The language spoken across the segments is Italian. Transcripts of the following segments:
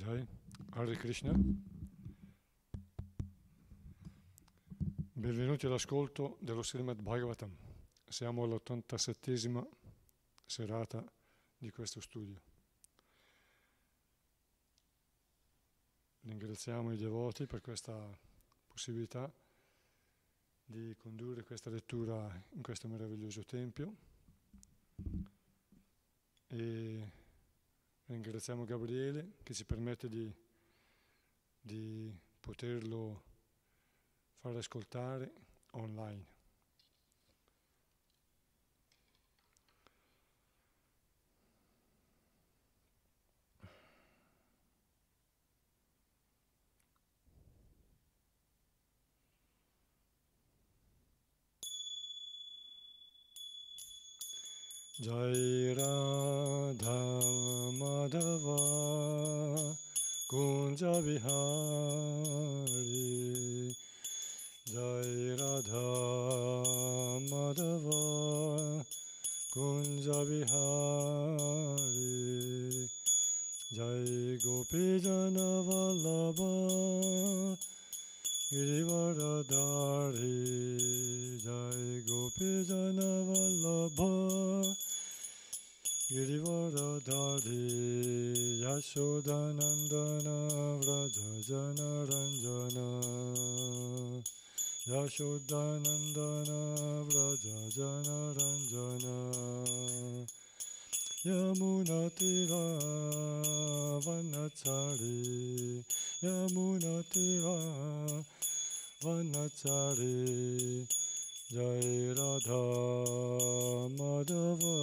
Jai, Hare Krishna. Benvenuti all'ascolto dello Srimad Bhagavatam. Siamo all'87esima serata di questo studio. Ringraziamo i devoti per questa possibilità di condurre questa lettura in questo meraviglioso tempio e Ringraziamo Gabriele che ci permette di, di poterlo far ascoltare online. Jai Radha Kunja Vihari Jai Radha Madhava Kunja Vihari Jai Gopi Jana Vallabha Girivaradari Jai Gopi Jana Vallabha Girivaradhari Yashodanandana Vrajajana Ranjana Yashodanandana Vrajajana Ranjana Yamunatira Vanachari Yamunatira Vanachari Jai Radha Madhava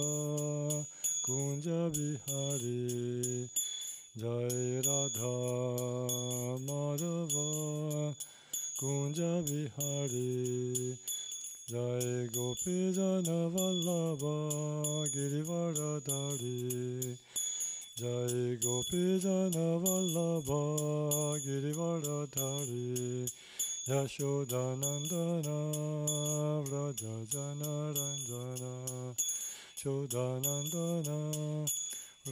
कुञ्ज विहारी जय राधा माधव कुञ्ज विहारी जय गोपी जनवल्लभ गिरिवरधारी जय गोपी जनवल्लभ गिरिवरधारी यशोदानन्दन व्रज जनरञ्जन Yashodanandana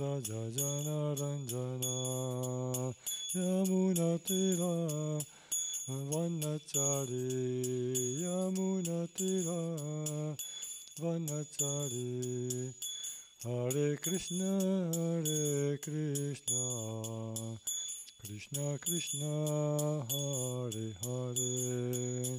Rajajana Ranjana Yamunatira Vanachari Yamunatira Vanachari Hare Krishna Hare Krishna Krishna Krishna Hare Hare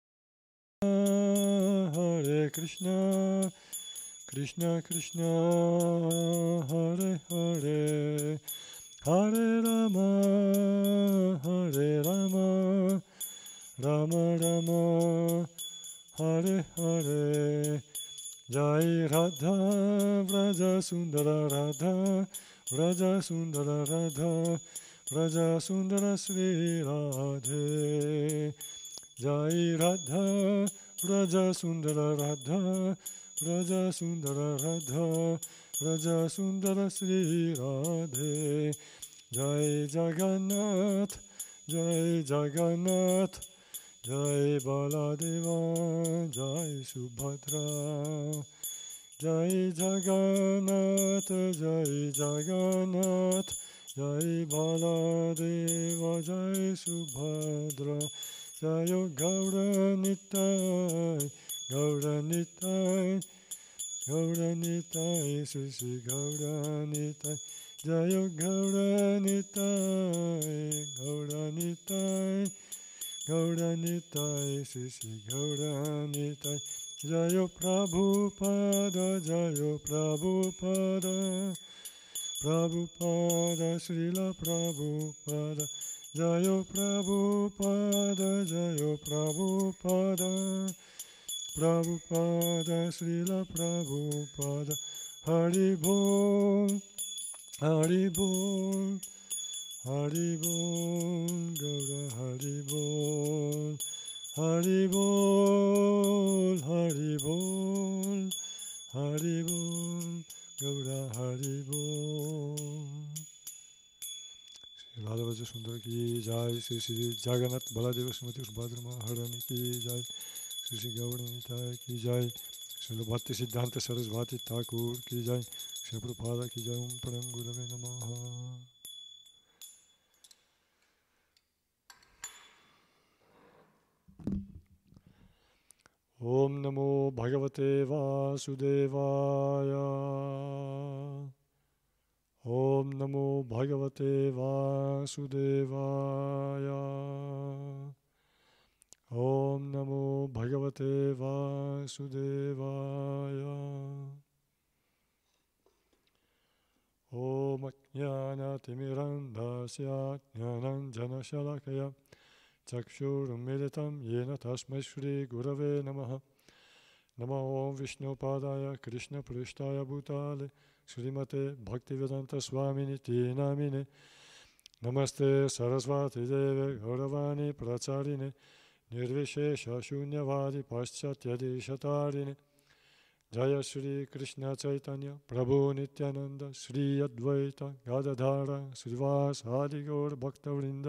Krishna, Krishna Krishna, Hare Hare, Hare Rama, Hare Rama, Rama Rama, Hare Hare, Jai Radha, Vraja Sundara Radha, Vraja Sundara Radha, Vraja Sundara Sri Radhe, Jai Radha, Raja Sundara Radha, Raja Sundara Radha, Raja Sundara Sri Radhe, Jai Jagannath, Jai Jagannath, Jai Baladeva, Jai Subhadra, Jai Jagannath, Jai Jagannath, Jai Baladeva, Jai Subhadra. Sayo Gauranitai, Gauranitai, Gauranitai, Sri Sri Gauranitai, Jayo Gauranitai, Gauranitai, Gauranitai, Sri Sri Gauranitai, Jayo Prabhupada, Jayo Prabhupada, Prabhupada, Srila Prabhupada, Prabhupada Jayo Prabhupada, Jayo Prabhupada, Prabhupada, Srila Prabhupada, Haribol, Haribol, Haribol, Gaura Haribol, Haribol, Haribol, Haribol, Gaura Haribol. लालवज सुंदर की जय श्री श्री जगन्नाथ बलादेव श्रीमती सुभद्र महारानी की जय श्री श्री गौड़ की जय श्री भक्ति सिद्धांत सरस भारती ठाकुर की जय श्री प्रभा की जय ओम परम गुरवे नमः ॐ नमो भगवते वासुदेवाय Om Namo Bhagavate Vasudevaya. Om Namo Bhagavate Vasudevaya. Om Ajnanatimirandasya Jnananjanashalakaya Chakshurumilitam Yena Tasmai Shri Gurave Namaha Namo Om Vishnupadaya Krishna Prishtaya Bhutale श्रीमते भक्तिवेदांत स्वामिनि ते नामिने नमस्ते सरस्वती देवे गौरवाणी प्राचारिणे निर्विशेष शून्यवादी पाश्चात्यदेशतारिणे जय श्री कृष्ण चैतन्य प्रभु निनंद श्री अद्वैत गादधार श्रीवास आदि गौर भक्तवृंद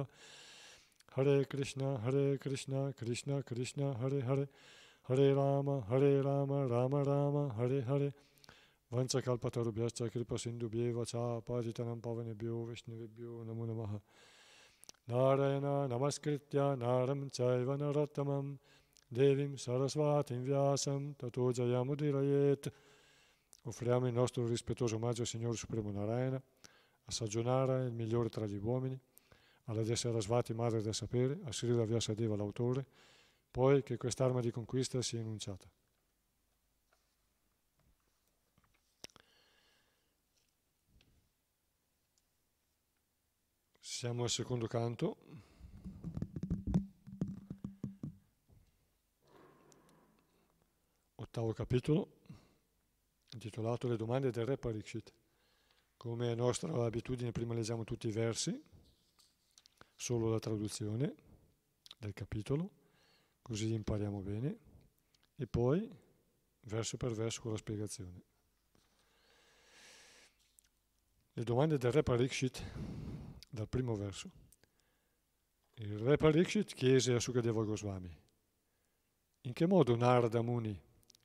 हरे कृष्ण हरे कृष्ण कृष्ण कृष्ण हरे हरे हरे राम हरे राम राम राम हरे हरे kripa वंश कल्पतरुभ्यश्च कृपसिन्धुभ्येव च पाजितनं पवनेभ्यो विष्णुभ्यो नमो नमः नारायण नमस्कृत्य नारं चैव नरोत्तमं देवीं सरस्वतीं व्यासं ततो जयमुदिरयेत् Offriamo il nostro rispettoso omaggio al Signore Supremo Narayana, a Sagionara, il migliore tra gli uomini, alla Desarasvati, madre del sapere, a Sri Vyasadeva, l'autore, poi che quest'arma di conquista sia enunciata. Siamo al secondo canto. Ottavo capitolo, intitolato Le domande del re Pariksit. Come è nostra abitudine, prima leggiamo tutti i versi, solo la traduzione del capitolo, così impariamo bene, e poi verso per verso con la spiegazione. Le domande del re Pariksit dal primo verso. Il re Pariksit chiese a Sukadeva Goswami, in che modo Narada Muni,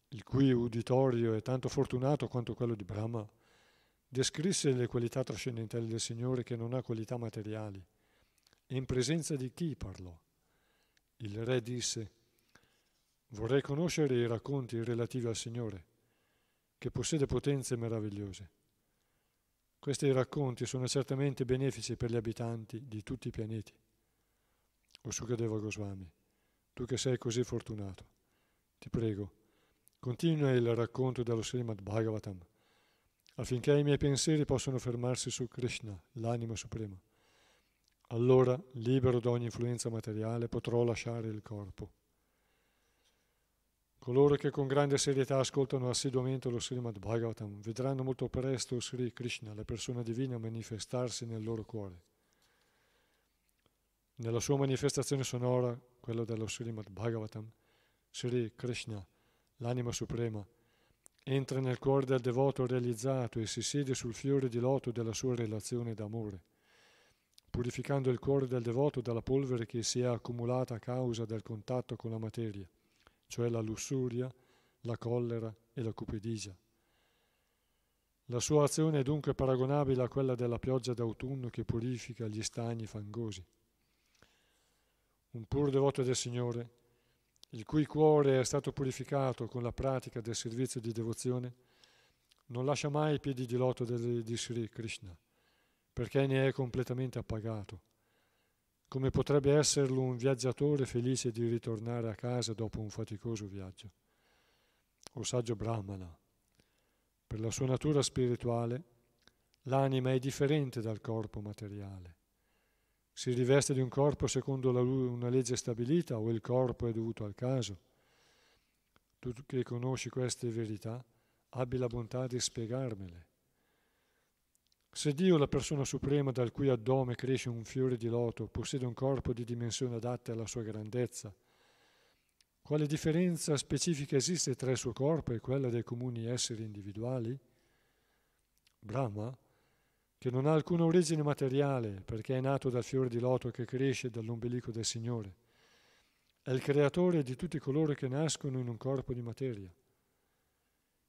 il cui uditorio è tanto fortunato quanto quello di Brahma, descrisse le qualità trascendentali del Signore che non ha qualità materiali, e in presenza di chi parlò? Il re disse, vorrei conoscere i racconti relativi al Signore, che possiede potenze meravigliose. Questi racconti sono certamente benefici per gli abitanti di tutti i pianeti. O Sukadeva Goswami, tu che sei così fortunato, ti prego, continua il racconto dello Srimad Bhagavatam, affinché i miei pensieri possano fermarsi su Krishna, l'anima suprema. Allora, libero da ogni influenza materiale, potrò lasciare il corpo. Coloro che con grande serietà ascoltano assiduamente lo Srimad Bhagavatam vedranno molto presto Sri Krishna, la persona divina, manifestarsi nel loro cuore. Nella sua manifestazione sonora, quella dello Srimad Bhagavatam, Sri Krishna, l'anima suprema, entra nel cuore del devoto realizzato e si siede sul fiore di loto della sua relazione d'amore, purificando il cuore del devoto dalla polvere che si è accumulata a causa del contatto con la materia cioè la lussuria, la collera e la cupidigia. La sua azione è dunque paragonabile a quella della pioggia d'autunno che purifica gli stagni fangosi. Un pur devoto del Signore, il cui cuore è stato purificato con la pratica del servizio di devozione, non lascia mai i piedi di loto di Sri Krishna, perché ne è completamente appagato come potrebbe esserlo un viaggiatore felice di ritornare a casa dopo un faticoso viaggio. O saggio Brahmana, per la sua natura spirituale, l'anima è differente dal corpo materiale. Si riveste di un corpo secondo la, una legge stabilita o il corpo è dovuto al caso. Tu che conosci queste verità, abbi la bontà di spiegarmele. Se Dio, la persona suprema dal cui addome cresce un fiore di loto, possiede un corpo di dimensioni adatte alla sua grandezza, quale differenza specifica esiste tra il suo corpo e quella dei comuni esseri individuali? Brahma, che non ha alcuna origine materiale perché è nato dal fiore di loto che cresce dall'ombelico del Signore, è il creatore di tutti coloro che nascono in un corpo di materia.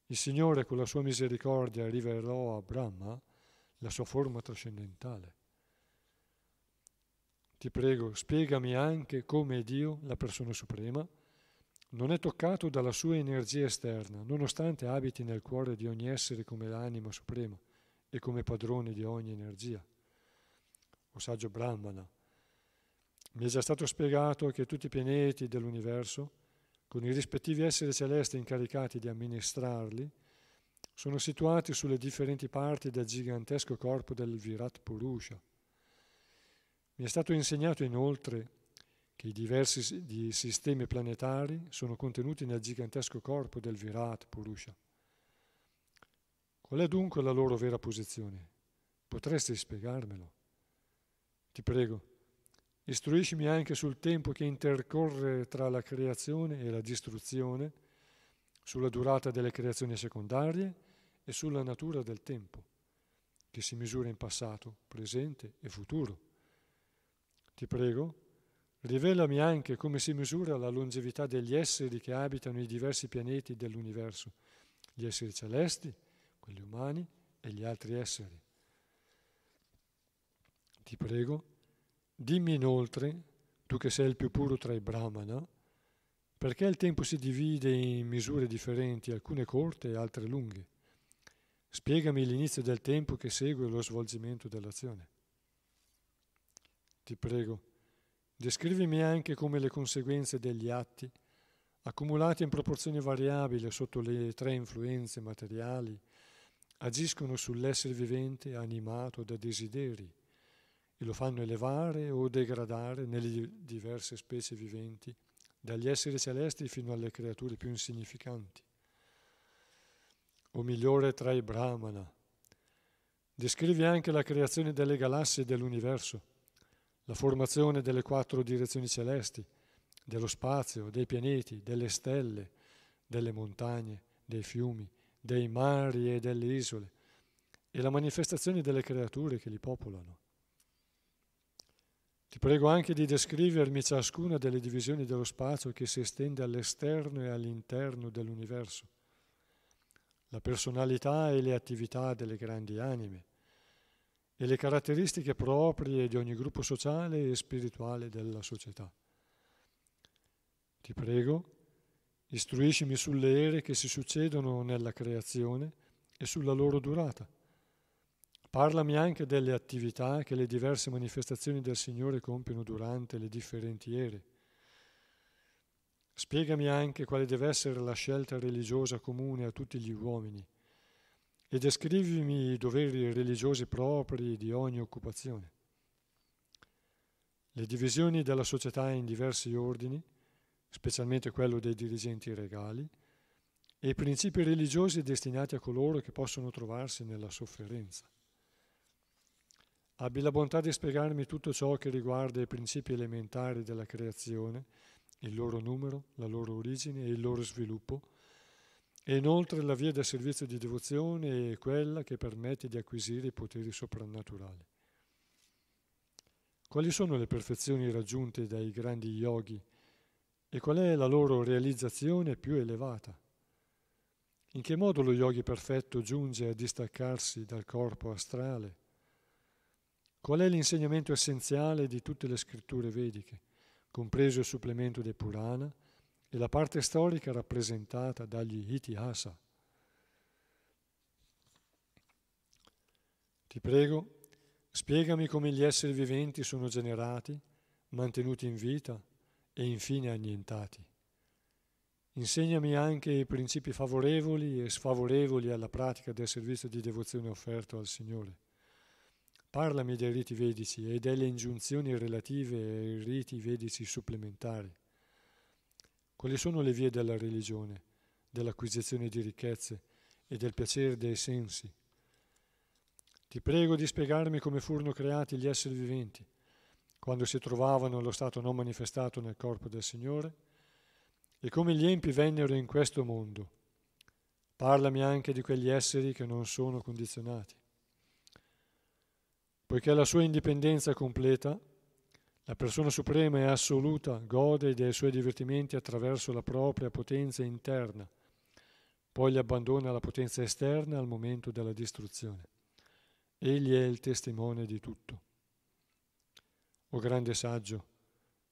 Il Signore con la sua misericordia rivelò a Brahma la sua forma trascendentale. Ti prego, spiegami anche come Dio, la persona suprema, non è toccato dalla sua energia esterna, nonostante abiti nel cuore di ogni essere come l'anima suprema e come padrone di ogni energia. O saggio Brahmana, mi è già stato spiegato che tutti i pianeti dell'universo, con i rispettivi esseri celesti incaricati di amministrarli, sono situati sulle differenti parti del gigantesco corpo del Virat Purusha. Mi è stato insegnato inoltre che i diversi sistemi planetari sono contenuti nel gigantesco corpo del Virat Purusha. Qual è dunque la loro vera posizione? Potresti spiegarmelo? Ti prego, istruiscimi anche sul tempo che intercorre tra la creazione e la distruzione, sulla durata delle creazioni secondarie e sulla natura del tempo, che si misura in passato, presente e futuro. Ti prego, rivelami anche come si misura la longevità degli esseri che abitano i diversi pianeti dell'universo, gli esseri celesti, quelli umani e gli altri esseri. Ti prego, dimmi inoltre, tu che sei il più puro tra i brahmana, perché il tempo si divide in misure differenti, alcune corte e altre lunghe Spiegami l'inizio del tempo che segue lo svolgimento dell'azione. Ti prego, descrivimi anche come le conseguenze degli atti, accumulati in proporzione variabile sotto le tre influenze materiali, agiscono sull'essere vivente animato da desideri e lo fanno elevare o degradare nelle diverse specie viventi, dagli esseri celesti fino alle creature più insignificanti o migliore tra i Brahmana. Descrive anche la creazione delle galassie e dell'universo, la formazione delle quattro direzioni celesti, dello spazio, dei pianeti, delle stelle, delle montagne, dei fiumi, dei mari e delle isole, e la manifestazione delle creature che li popolano. Ti prego anche di descrivermi ciascuna delle divisioni dello spazio che si estende all'esterno e all'interno dell'universo la personalità e le attività delle grandi anime e le caratteristiche proprie di ogni gruppo sociale e spirituale della società. Ti prego, istruiscimi sulle ere che si succedono nella creazione e sulla loro durata. Parlami anche delle attività che le diverse manifestazioni del Signore compiono durante le differenti ere Spiegami anche quale deve essere la scelta religiosa comune a tutti gli uomini e descrivimi i doveri religiosi propri di ogni occupazione. Le divisioni della società in diversi ordini, specialmente quello dei dirigenti regali, e i principi religiosi destinati a coloro che possono trovarsi nella sofferenza. Abbi la bontà di spiegarmi tutto ciò che riguarda i principi elementari della creazione, il loro numero, la loro origine e il loro sviluppo, e inoltre la via del servizio di devozione è quella che permette di acquisire i poteri soprannaturali. Quali sono le perfezioni raggiunte dai grandi yogi e qual è la loro realizzazione più elevata? In che modo lo yogi perfetto giunge a distaccarsi dal corpo astrale? Qual è l'insegnamento essenziale di tutte le scritture vediche? compreso il supplemento dei Purana, e la parte storica rappresentata dagli Itihasa. Ti prego, spiegami come gli esseri viventi sono generati, mantenuti in vita e infine annientati. Insegnami anche i principi favorevoli e sfavorevoli alla pratica del servizio di devozione offerto al Signore parlami dei riti vedici e delle ingiunzioni relative ai riti vedici supplementari. Quali sono le vie della religione, dell'acquisizione di ricchezze e del piacere dei sensi? Ti prego di spiegarmi come furono creati gli esseri viventi, quando si trovavano allo stato non manifestato nel corpo del Signore, e come gli empi vennero in questo mondo. Parlami anche di quegli esseri che non sono condizionati. Poiché la sua indipendenza è completa, la persona suprema e assoluta gode dei suoi divertimenti attraverso la propria potenza interna, poi li abbandona alla potenza esterna al momento della distruzione. Egli è il testimone di tutto. O grande saggio,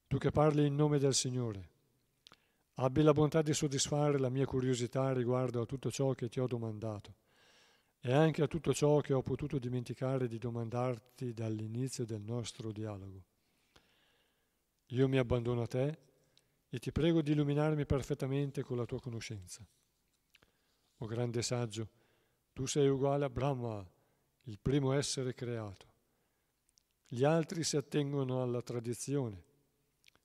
tu che parli in nome del Signore, abbi la bontà di soddisfare la mia curiosità riguardo a tutto ciò che ti ho domandato e anche a tutto ciò che ho potuto dimenticare di domandarti dall'inizio del nostro dialogo. Io mi abbandono a te e ti prego di illuminarmi perfettamente con la tua conoscenza. O grande saggio, tu sei uguale a Brahma, il primo essere creato. Gli altri si attengono alla tradizione,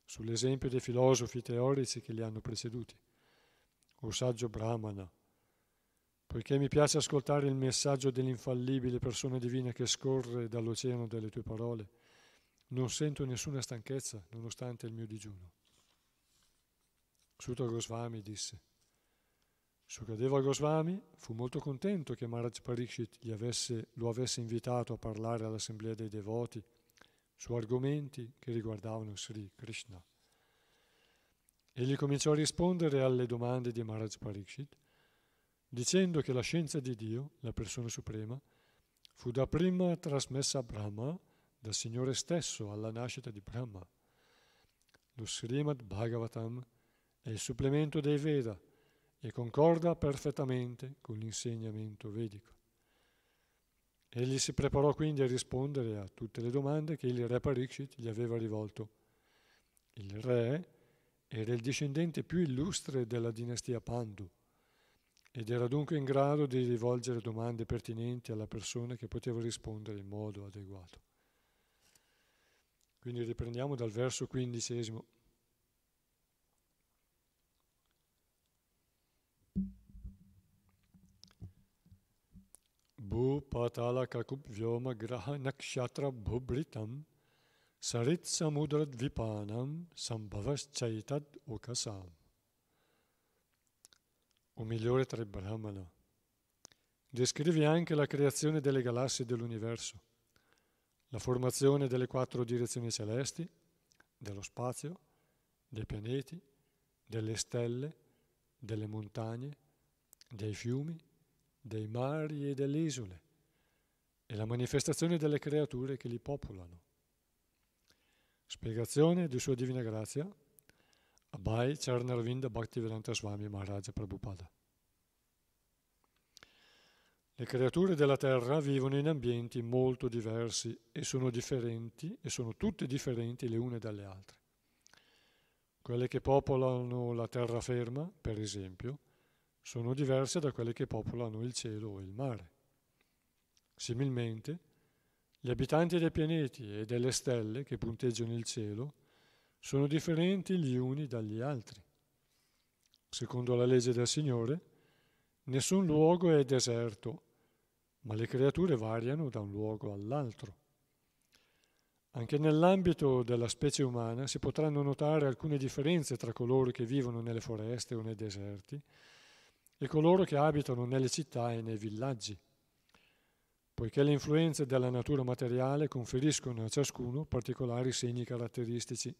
sull'esempio dei filosofi teorici che li hanno preceduti. O saggio Brahmana, poiché mi piace ascoltare il messaggio dell'infallibile persona divina che scorre dall'oceano delle tue parole, non sento nessuna stanchezza nonostante il mio digiuno. Sutta Goswami disse, Sukadeva Goswami fu molto contento che Maharaj Pariksit avesse, lo avesse invitato a parlare all'assemblea dei devoti su argomenti che riguardavano Sri Krishna. Egli cominciò a rispondere alle domande di Maharaj Pariksit dicendo che la scienza di Dio, la persona suprema, fu dapprima trasmessa a Brahma dal Signore stesso alla nascita di Brahma. Lo Srimad Bhagavatam è il supplemento dei Veda e concorda perfettamente con l'insegnamento vedico. Egli si preparò quindi a rispondere a tutte le domande che il re Pariksit gli aveva rivolto. Il re era il discendente più illustre della dinastia Pandu ed era dunque in grado di rivolgere domande pertinenti alla persona che poteva rispondere in modo adeguato. Quindi riprendiamo dal verso quindicesimo. Bhu patala kakup vyoma graha nakshatra bhubritam saritsa mudrad vipanam sambhavas chaitad okasam o migliore tra il Brahmana. Descrive anche la creazione delle galassie dell'universo, la formazione delle quattro direzioni celesti, dello spazio, dei pianeti, delle stelle, delle montagne, dei fiumi, dei mari e delle isole, e la manifestazione delle creature che li popolano. Spiegazione di Sua Divina Grazia Abhay Charnarvind Bhaktivedanta Swami Maharaja Prabhupada. Le creature della terra vivono in ambienti molto diversi e sono differenti e sono tutte differenti le une dalle altre. Quelle che popolano la terraferma, per esempio, sono diverse da quelle che popolano il cielo o il mare. Similmente, gli abitanti dei pianeti e delle stelle che punteggiano il cielo sono differenti gli uni dagli altri. Secondo la legge del Signore, nessun luogo è deserto, ma le creature variano da un luogo all'altro. Anche nell'ambito della specie umana si potranno notare alcune differenze tra coloro che vivono nelle foreste o nei deserti e coloro che abitano nelle città e nei villaggi, poiché le influenze della natura materiale conferiscono a ciascuno particolari segni caratteristici.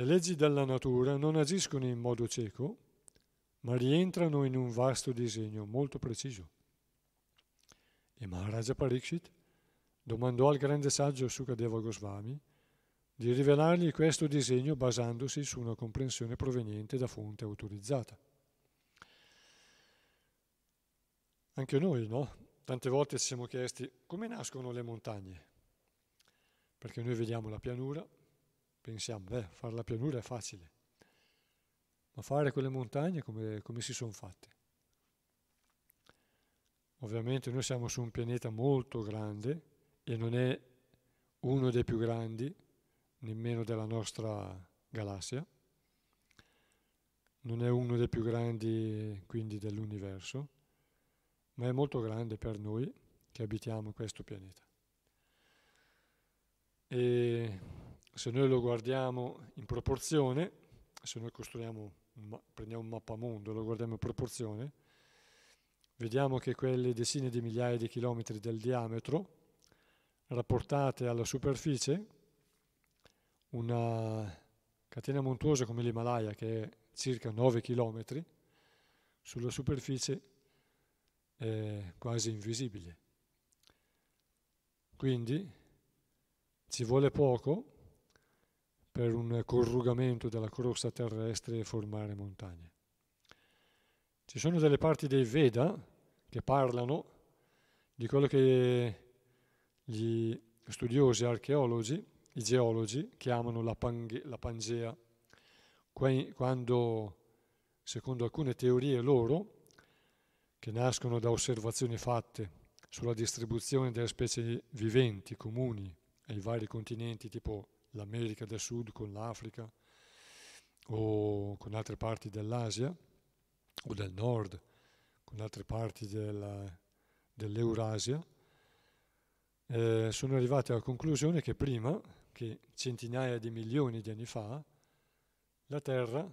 Le leggi della natura non agiscono in modo cieco, ma rientrano in un vasto disegno molto preciso. E Maharaja Pariksit domandò al grande saggio Sukadeva Goswami di rivelargli questo disegno basandosi su una comprensione proveniente da fonte autorizzata. Anche noi, no? Tante volte ci siamo chiesti come nascono le montagne, perché noi vediamo la pianura, pensiamo, beh, fare la pianura è facile, ma fare quelle montagne come, come si sono fatte? Ovviamente noi siamo su un pianeta molto grande e non è uno dei più grandi nemmeno della nostra galassia, non è uno dei più grandi quindi dell'universo, ma è molto grande per noi che abitiamo questo pianeta. E se noi lo guardiamo in proporzione, se noi costruiamo, un, prendiamo un mappamondo e lo guardiamo in proporzione, vediamo che quelle decine di migliaia di chilometri del diametro rapportate alla superficie, una catena montuosa come l'Himalaya che è circa 9 chilometri, sulla superficie è quasi invisibile. Quindi ci vuole poco per un corrugamento della crosta terrestre e formare montagne. Ci sono delle parti dei Veda che parlano di quello che gli studiosi archeologi, i geologi, chiamano la, Pange- la Pangea, quando, secondo alcune teorie loro, che nascono da osservazioni fatte sulla distribuzione delle specie viventi comuni ai vari continenti tipo l'America del Sud con l'Africa o con altre parti dell'Asia o del Nord con altre parti della, dell'Eurasia, eh, sono arrivati alla conclusione che prima, che centinaia di milioni di anni fa, la Terra,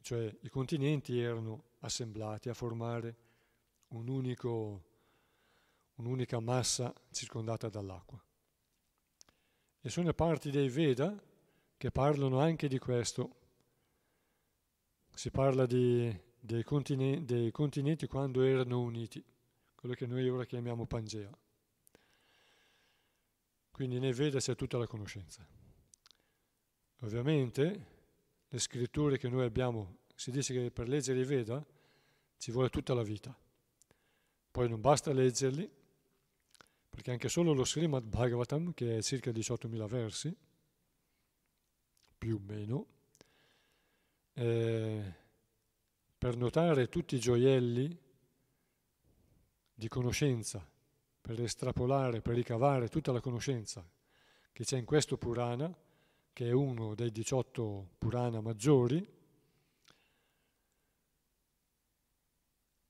cioè i continenti, erano assemblati a formare un unico, un'unica massa circondata dall'acqua e sono parti dei Veda che parlano anche di questo. Si parla di, dei, continenti, dei continenti quando erano uniti, quello che noi ora chiamiamo Pangea. Quindi nei Veda c'è tutta la conoscenza. Ovviamente le scritture che noi abbiamo, si dice che per leggere i Veda ci vuole tutta la vita. Poi non basta leggerli, perché anche solo lo Srimad Bhagavatam, che è circa 18.000 versi, più o meno, eh, per notare tutti i gioielli di conoscenza, per estrapolare, per ricavare tutta la conoscenza che c'è in questo Purana, che è uno dei 18 Purana maggiori,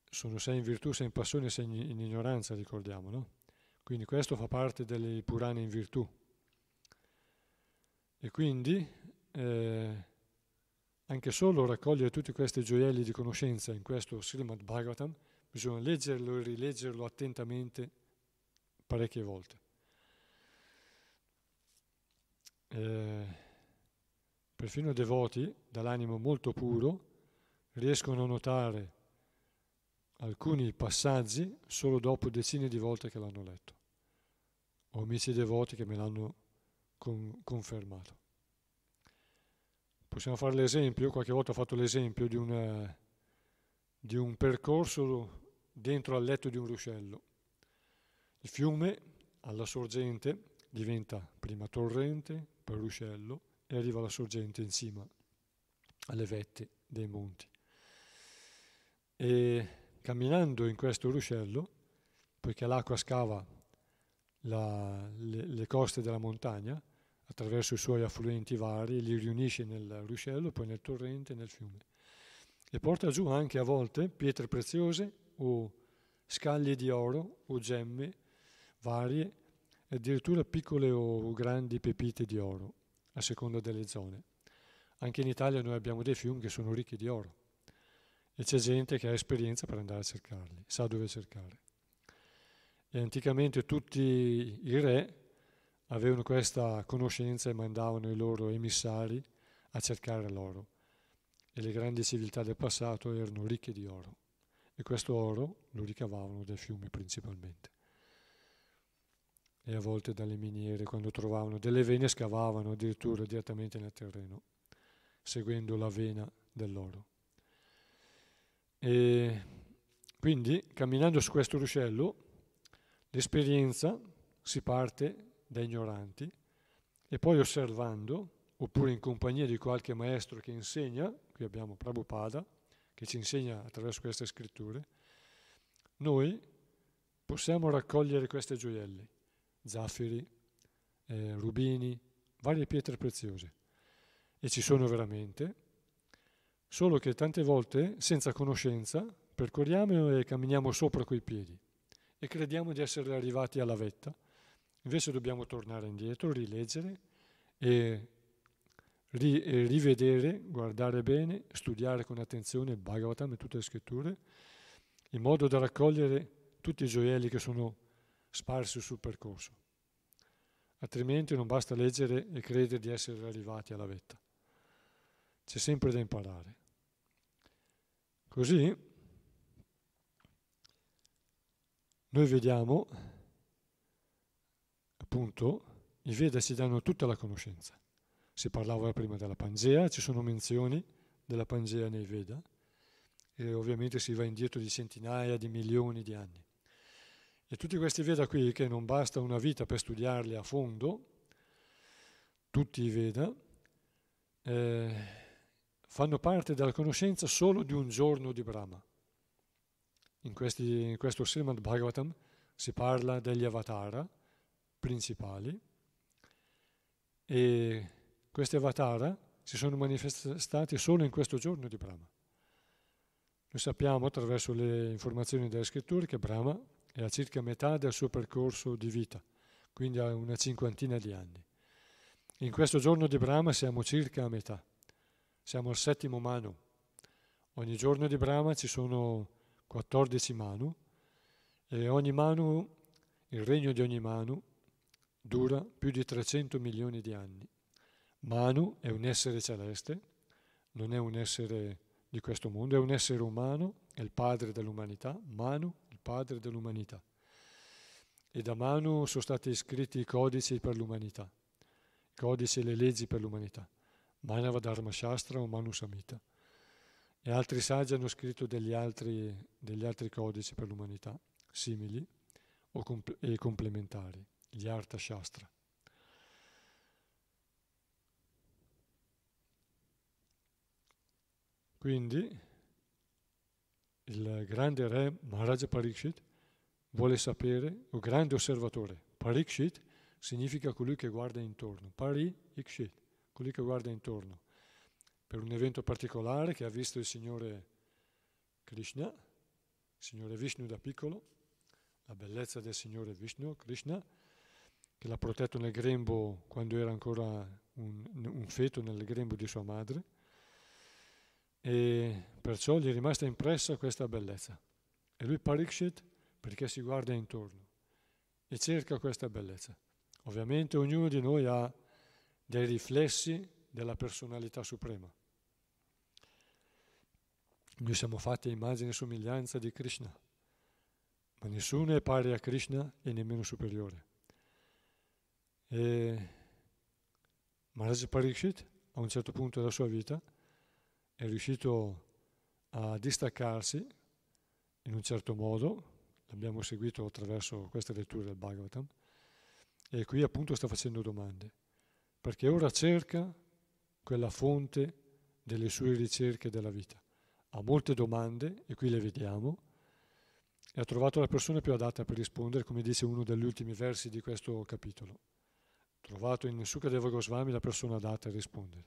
sono sei in virtù, sei in passione, sei in ignoranza, ricordiamo, no? Quindi questo fa parte delle Purane in virtù. E quindi eh, anche solo raccogliere tutti questi gioielli di conoscenza in questo Srimad Bhagavatam, bisogna leggerlo e rileggerlo attentamente parecchie volte. Eh, perfino devoti dall'animo molto puro riescono a notare alcuni passaggi solo dopo decine di volte che l'hanno letto ho amici devoti che me l'hanno con, confermato. Possiamo fare l'esempio, qualche volta ho fatto l'esempio di, una, di un percorso dentro al letto di un ruscello. Il fiume alla sorgente diventa prima torrente, poi ruscello e arriva alla sorgente in cima alle vette dei monti. E camminando in questo ruscello, poiché l'acqua scava la, le, le, coste della montagna attraverso i suoi affluenti vari, li riunisce nel ruscello, poi nel torrente, nel fiume. E porta giù anche a volte pietre preziose o scaglie di oro o gemme varie, addirittura piccole o grandi pepite di oro, a seconda delle zone. Anche in Italia noi abbiamo dei fiumi che sono ricchi di oro e c'è gente che ha esperienza per andare a cercarli, sa dove cercare. E anticamente tutti i re avevano questa conoscenza e mandavano i loro emissari a cercare l'oro. E le grandi civiltà del passato erano ricche di oro. E questo oro lo ricavavano dai fiumi principalmente. E a volte dalle miniere, quando trovavano delle vene, scavavano addirittura direttamente nel terreno, seguendo la vena dell'oro. E quindi, camminando su questo ruscello, L'esperienza si parte da ignoranti e poi osservando, oppure in compagnia di qualche maestro che insegna, qui abbiamo Prabhupada, che ci insegna attraverso queste scritture, noi possiamo raccogliere queste gioielli, zaffiri, eh, rubini, varie pietre preziose. E ci sono veramente, solo che tante volte, senza conoscenza, percorriamo e camminiamo sopra coi piedi e crediamo di essere arrivati alla vetta. Invece dobbiamo tornare indietro, rileggere e, ri- e rivedere, guardare bene, studiare con attenzione il Bhagavatam e tutte le scritture, in modo da raccogliere tutti i gioielli che sono sparsi sul percorso. Altrimenti non basta leggere e credere di essere arrivati alla vetta. C'è sempre da imparare. Così noi vediamo, appunto, i Veda si danno tutta la conoscenza. Si parlava prima della Pangea, ci sono menzioni della Pangea nei Veda, e ovviamente si va indietro di centinaia di milioni di anni. E tutti questi Veda qui, che non basta una vita per studiarli a fondo, tutti i Veda, eh, fanno parte della conoscenza solo di un giorno di Brahma. In, questi, in questo Srimad Bhagavatam si parla degli avatara principali e questi avatara si sono manifestati solo in questo giorno di Brahma. Noi sappiamo attraverso le informazioni delle scritture che Brahma è a circa metà del suo percorso di vita, quindi ha una cinquantina di anni. In questo giorno di Brahma siamo circa a metà, siamo al settimo mano. Ogni giorno di Brahma ci sono 14 manu, e ogni manu, il regno di ogni manu, dura più di 300 milioni di anni. Manu è un essere celeste, non è un essere di questo mondo, è un essere umano, è il padre dell'umanità, Manu, il padre dell'umanità. E da Manu sono stati scritti i codici per l'umanità, i codici e le leggi per l'umanità. Manava Dharma Shastra o Manu Samhita e altri saggi hanno scritto degli altri, degli altri codici per l'umanità, simili comp- e complementari, gli Artha Shastra. Quindi il grande re Maharaja Pariksit vuole sapere, o grande osservatore, Pariksit significa colui che guarda intorno, Pariksit, colui che guarda intorno per un evento particolare che ha visto il Signore Krishna, il Signore Vishnu da piccolo, la bellezza del Signore Vishnu, Krishna, che l'ha protetto nel grembo quando era ancora un, un feto nel grembo di sua madre, e perciò gli è rimasta impressa questa bellezza. E lui Parikshit perché si guarda intorno e cerca questa bellezza. Ovviamente ognuno di noi ha dei riflessi della personalità suprema. Noi siamo fatti a immagine e somiglianza di Krishna, ma nessuno è pari a Krishna e nemmeno superiore. E Maharaj Pariksit, a un certo punto della sua vita, è riuscito a distaccarsi in un certo modo, l'abbiamo seguito attraverso questa lettura del Bhagavatam, e qui appunto sta facendo domande, perché ora cerca quella fonte delle sue ricerche della vita ha molte domande, e qui le vediamo, e ha trovato la persona più adatta per rispondere, come dice uno degli ultimi versi di questo capitolo. Trovato in Sukadeva Goswami la persona adatta a rispondere.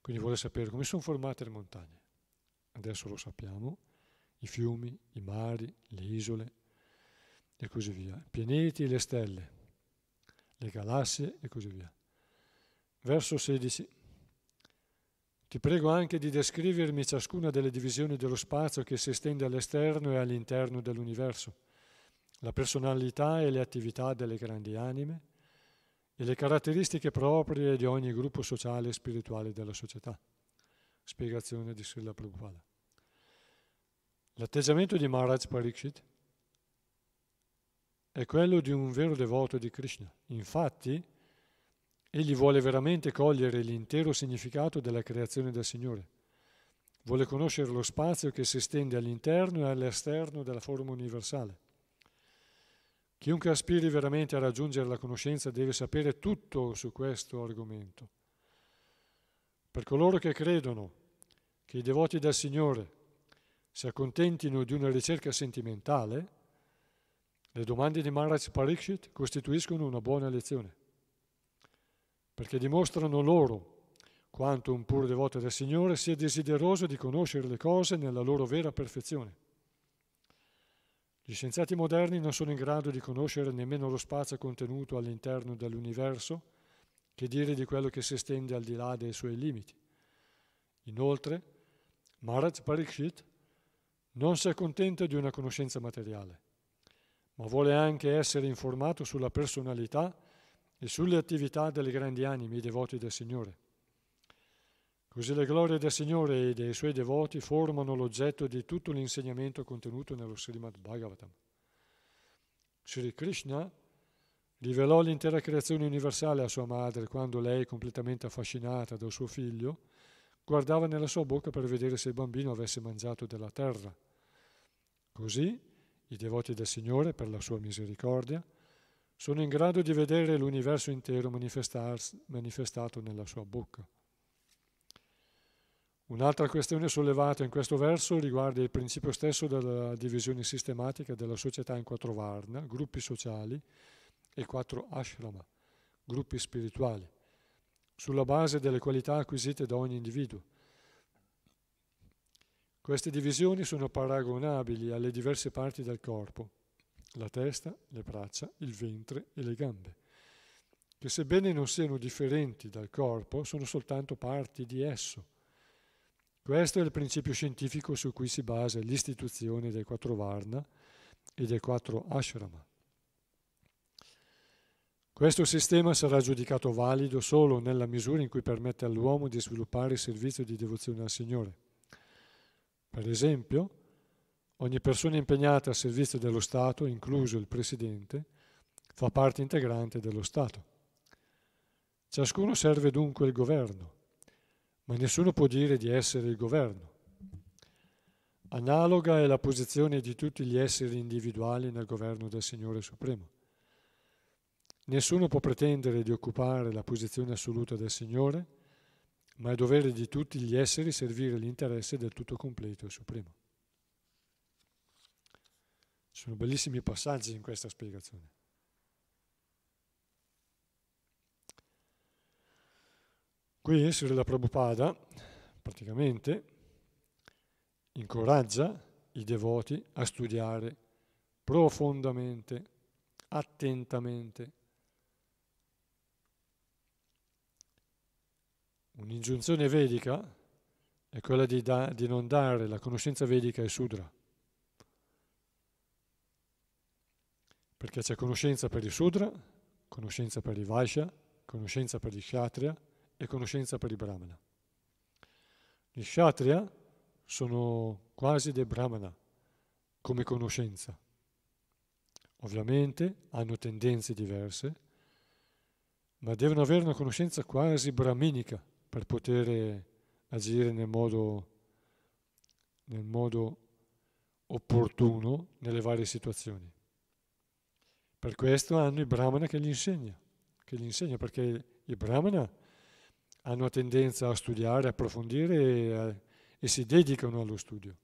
Quindi vuole sapere come sono formate le montagne. Adesso lo sappiamo, i fiumi, i mari, le isole e così via, i pianeti e le stelle, le galassie e così via. Verso 16. Ti prego anche di descrivermi ciascuna delle divisioni dello spazio che si estende all'esterno e all'interno dell'universo, la personalità e le attività delle grandi anime e le caratteristiche proprie di ogni gruppo sociale e spirituale della società. Spiegazione di Srila Prabhupada. L'atteggiamento di Maharaj Pariksit è quello di un vero devoto di Krishna. Infatti, Egli vuole veramente cogliere l'intero significato della creazione del Signore. Vuole conoscere lo spazio che si estende all'interno e all'esterno della forma universale. Chiunque aspiri veramente a raggiungere la conoscenza deve sapere tutto su questo argomento. Per coloro che credono che i devoti del Signore si accontentino di una ricerca sentimentale, le domande di Maharaj Pariksit costituiscono una buona lezione perché dimostrano loro quanto un puro devoto del Signore sia desideroso di conoscere le cose nella loro vera perfezione. Gli scienziati moderni non sono in grado di conoscere nemmeno lo spazio contenuto all'interno dell'universo, che dire di quello che si estende al di là dei suoi limiti. Inoltre, Maharaj Parikshit non si accontenta di una conoscenza materiale, ma vuole anche essere informato sulla personalità e sulle attività delle grandi anime, i devoti del Signore. Così le glorie del Signore e dei suoi devoti formano l'oggetto di tutto l'insegnamento contenuto nello Srimad Bhagavatam. Sri Krishna rivelò l'intera creazione universale a sua madre quando lei, completamente affascinata dal suo figlio, guardava nella sua bocca per vedere se il bambino avesse mangiato della terra. Così i devoti del Signore, per la sua misericordia, sono in grado di vedere l'universo intero manifestato nella sua bocca. Un'altra questione sollevata in questo verso riguarda il principio stesso della divisione sistematica della società in quattro varna, gruppi sociali, e quattro ashrama, gruppi spirituali, sulla base delle qualità acquisite da ogni individuo. Queste divisioni sono paragonabili alle diverse parti del corpo la testa, le braccia, il ventre e le gambe, che sebbene non siano differenti dal corpo, sono soltanto parti di esso. Questo è il principio scientifico su cui si basa l'istituzione dei quattro Varna e dei quattro Ashrama. Questo sistema sarà giudicato valido solo nella misura in cui permette all'uomo di sviluppare il servizio di devozione al Signore. Per esempio, Ogni persona impegnata al servizio dello Stato, incluso il Presidente, fa parte integrante dello Stato. Ciascuno serve dunque il governo, ma nessuno può dire di essere il governo. Analoga è la posizione di tutti gli esseri individuali nel governo del Signore Supremo. Nessuno può pretendere di occupare la posizione assoluta del Signore, ma è dovere di tutti gli esseri servire l'interesse del tutto completo e supremo. Ci sono bellissimi passaggi in questa spiegazione. Qui Srila Prabhupada praticamente incoraggia i devoti a studiare profondamente, attentamente. Un'ingiunzione vedica è quella di, da, di non dare la conoscenza vedica ai sudra perché c'è conoscenza per il Sudra, conoscenza per il Vaishya, conoscenza per gli Kshatriya e conoscenza per il Brahmana. Gli Kshatriya sono quasi dei Brahmana come conoscenza. Ovviamente hanno tendenze diverse, ma devono avere una conoscenza quasi brahminica per poter agire nel modo, nel modo opportuno nelle varie situazioni. Per questo hanno i brahmana che gli insegna, che gli insegna perché i brahmana hanno tendenza a studiare, a approfondire e, a, eh, e si dedicano allo studio.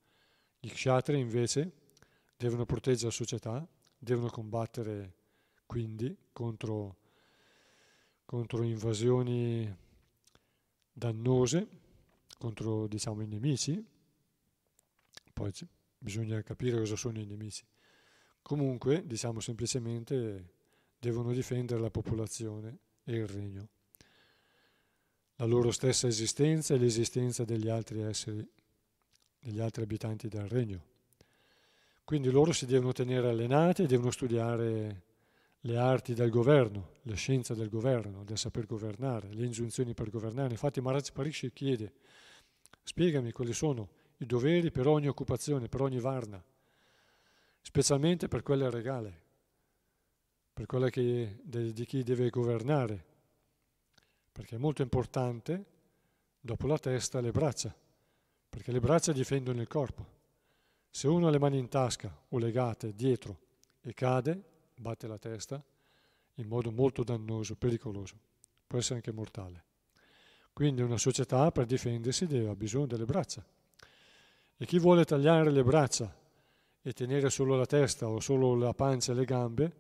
Gli kshatri invece devono proteggere la società, devono combattere quindi contro, contro invasioni dannose, contro diciamo, i nemici. Poi bisogna capire cosa sono i nemici. Comunque, diciamo semplicemente, devono difendere la popolazione e il regno, la loro stessa esistenza e l'esistenza degli altri esseri, degli altri abitanti del regno. Quindi loro si devono tenere allenati e devono studiare le arti del governo, le scienze del governo, del saper governare, le ingiunzioni per governare. Infatti Maharaj Parishi chiede, spiegami quali sono i doveri per ogni occupazione, per ogni varna, specialmente per quelle regale, per quelle che, di chi deve governare, perché è molto importante, dopo la testa, le braccia, perché le braccia difendono il corpo. Se uno ha le mani in tasca o legate dietro e cade, batte la testa in modo molto dannoso, pericoloso, può essere anche mortale. Quindi una società per difendersi deve, ha bisogno delle braccia. E chi vuole tagliare le braccia e tenere solo la testa o solo la pancia e le gambe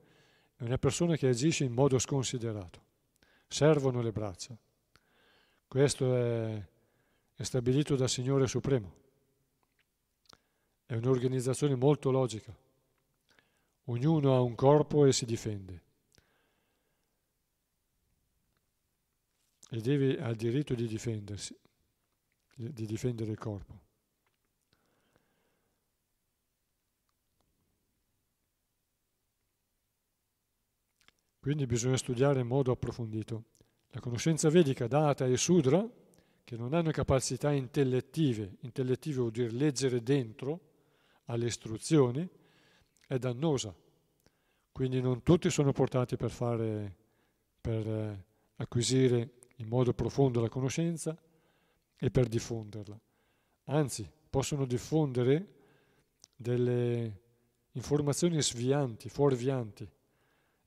è una persona che agisce in modo sconsiderato. Servono le braccia. Questo è, è stabilito dal Signore Supremo. È un'organizzazione molto logica. Ognuno ha un corpo e si difende. E deve, ha il diritto di difendersi, di difendere il corpo. Quindi bisogna studiare in modo approfondito. La conoscenza vedica data e Sudra, che non hanno capacità intellettive, intellettive vuol dire leggere dentro alle istruzioni, è dannosa. Quindi non tutti sono portati per, fare, per eh, acquisire in modo profondo la conoscenza e per diffonderla. Anzi, possono diffondere delle informazioni svianti, fuorvianti,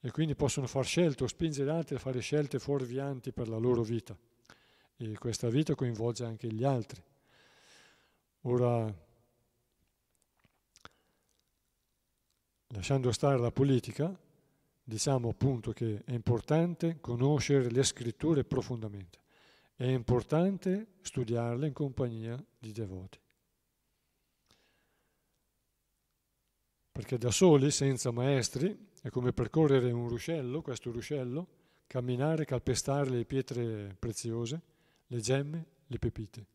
e quindi possono far scelte o spingere altri a fare scelte fuorvianti per la loro vita. E questa vita coinvolge anche gli altri. Ora, lasciando stare la politica, diciamo appunto che è importante conoscere le scritture profondamente, è importante studiarle in compagnia di devoti. Perché da soli, senza maestri, è come percorrere un ruscello, questo ruscello, camminare, calpestare le pietre preziose, le gemme, le pepite.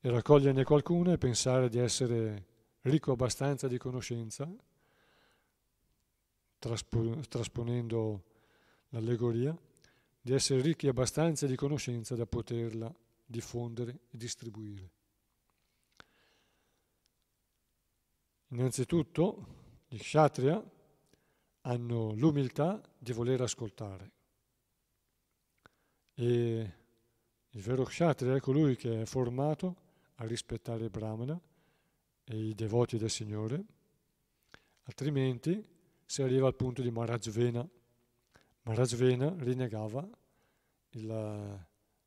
E raccoglierne qualcuna e pensare di essere ricco abbastanza di conoscenza, trasponendo l'allegoria, di essere ricchi abbastanza di conoscenza da poterla diffondere e distribuire. Innanzitutto, gli kshatriya hanno l'umiltà di voler ascoltare. E il vero Kshatriya è colui che è formato a rispettare il Brahmana e i devoti del Signore, altrimenti si arriva al punto di Maharajvena. Maharajvena rinnegava il,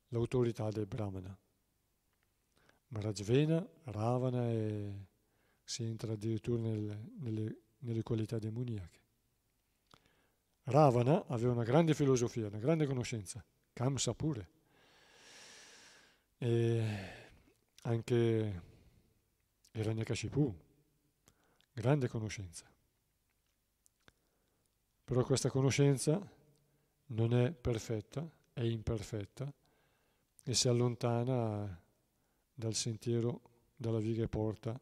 l'autorità del Brahmana. Maharajvena, Ravana e si entra addirittura nel, nelle, nelle qualità demoniache. Ravana aveva una grande filosofia, una grande conoscenza, Kamsa pure. E anche Hiranyakashipu, grande conoscenza. Però questa conoscenza non è perfetta, è imperfetta e si allontana dal sentiero, dalla via che porta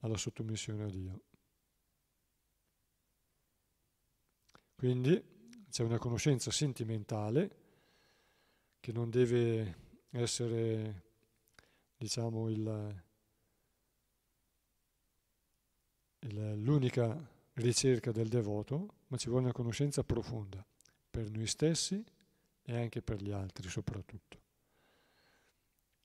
alla sottomissione a Dio. Quindi c'è una conoscenza sentimentale che non deve essere, diciamo, il, il, l'unica ricerca del devoto, ma ci vuole una conoscenza profonda per noi stessi e anche per gli altri soprattutto,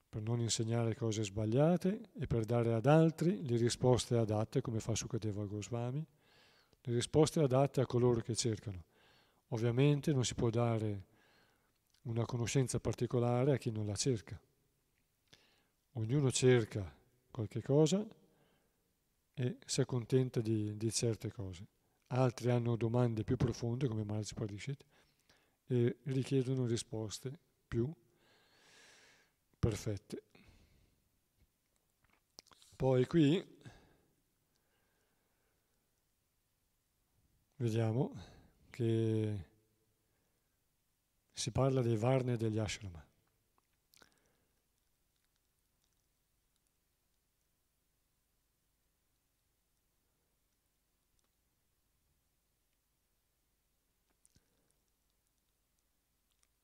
per non insegnare cose sbagliate e per dare ad altri le risposte adatte come fa Sukadeva Goswami le risposte adatte a coloro che cercano. Ovviamente non si può dare una conoscenza particolare a chi non la cerca. Ognuno cerca qualche cosa e si accontenta di, di certe cose. Altri hanno domande più profonde, come Marge Parishit, e richiedono risposte più perfette. Poi qui vediamo che si parla dei Varne e degli ashram.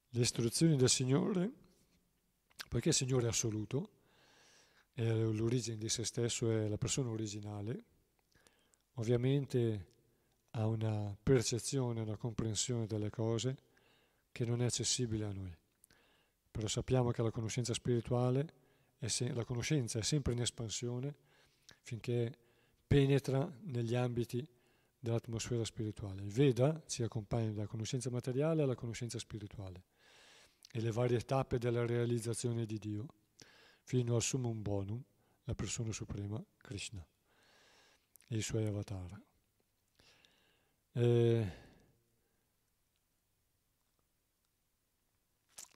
le istruzioni del Signore, poiché il Signore è assoluto, è l'origine di se stesso è la persona originale, ovviamente ha una percezione, una comprensione delle cose che non è accessibile a noi. Però sappiamo che la conoscenza spirituale, se- la conoscenza è sempre in espansione finché penetra negli ambiti dell'atmosfera spirituale. Il Veda ci accompagna dalla conoscenza materiale alla conoscenza spirituale e le varie tappe della realizzazione di Dio, fino al Summum Bonum, la persona suprema, Krishna, e i suoi avatar. Eh,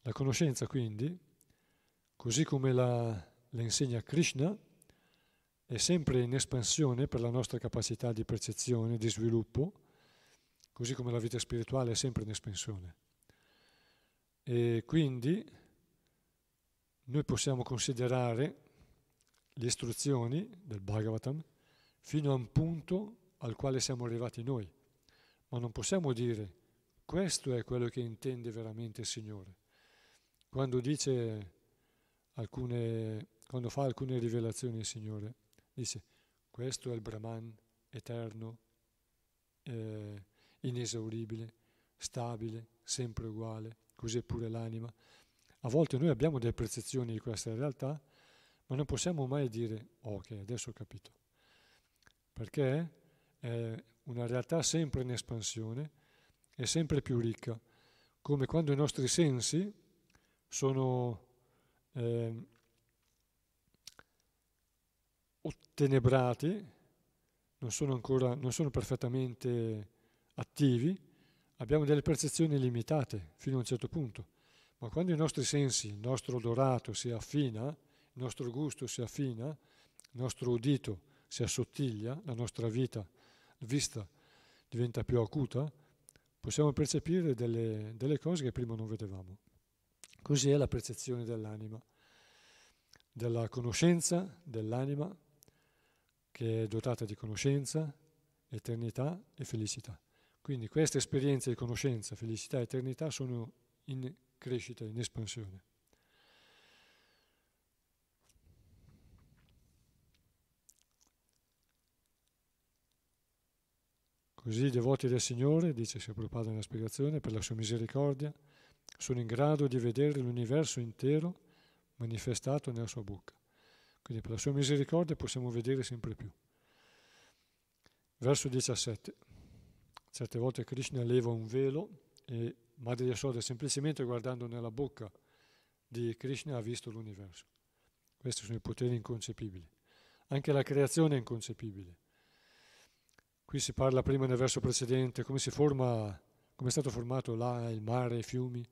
la conoscenza quindi, così come la, la insegna Krishna, è sempre in espansione per la nostra capacità di percezione, di sviluppo, così come la vita spirituale è sempre in espansione. E quindi noi possiamo considerare le istruzioni del Bhagavatam fino a un punto al quale siamo arrivati noi ma non possiamo dire questo è quello che intende veramente il Signore. Quando dice alcune, quando fa alcune rivelazioni il Signore, dice questo è il Brahman eterno, eh, inesauribile, stabile, sempre uguale, così è pure l'anima. A volte noi abbiamo delle percezioni di questa realtà, ma non possiamo mai dire ok, adesso ho capito. Perché è una realtà sempre in espansione e sempre più ricca, come quando i nostri sensi sono eh, ottenebrati, non sono ancora non sono perfettamente attivi, abbiamo delle percezioni limitate fino a un certo punto, ma quando i nostri sensi, il nostro odorato si affina, il nostro gusto si affina, il nostro udito si assottiglia, la nostra vita si vista diventa più acuta, possiamo percepire delle, delle cose che prima non vedevamo. Così è la percezione dell'anima, della conoscenza dell'anima, che è dotata di conoscenza, eternità e felicità. Quindi queste esperienze di conoscenza, felicità e eternità sono in crescita, in espansione. Così i devoti del Signore, dice il Prabhupada nella spiegazione, per la sua misericordia, sono in grado di vedere l'universo intero manifestato nella sua bocca. Quindi per la sua misericordia possiamo vedere sempre più. Verso 17. Certe volte Krishna leva un velo e Madre Yasoda semplicemente guardando nella bocca di Krishna ha visto l'universo. Questi sono i poteri inconcepibili. Anche la creazione è inconcepibile Qui si parla prima nel verso precedente come si forma, come è stato formato là il mare, i fiumi.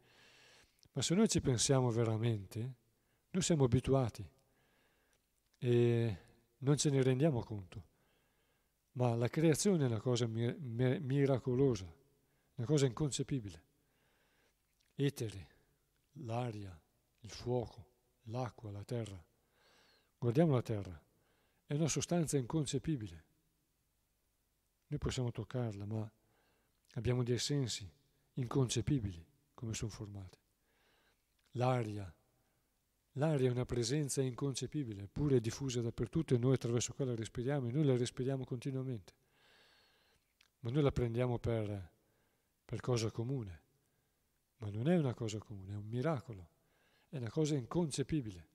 Ma se noi ci pensiamo veramente, noi siamo abituati e non ce ne rendiamo conto. Ma la creazione è una cosa mir- mir- miracolosa, una cosa inconcepibile. Etere, l'aria, il fuoco, l'acqua, la terra. Guardiamo la terra, è una sostanza inconcepibile. Noi possiamo toccarla, ma abbiamo dei sensi inconcepibili come sono formati. L'aria, l'aria è una presenza inconcepibile, pure è diffusa dappertutto e noi attraverso quella respiriamo e noi la respiriamo continuamente. Ma noi la prendiamo per, per cosa comune. Ma non è una cosa comune, è un miracolo, è una cosa inconcepibile.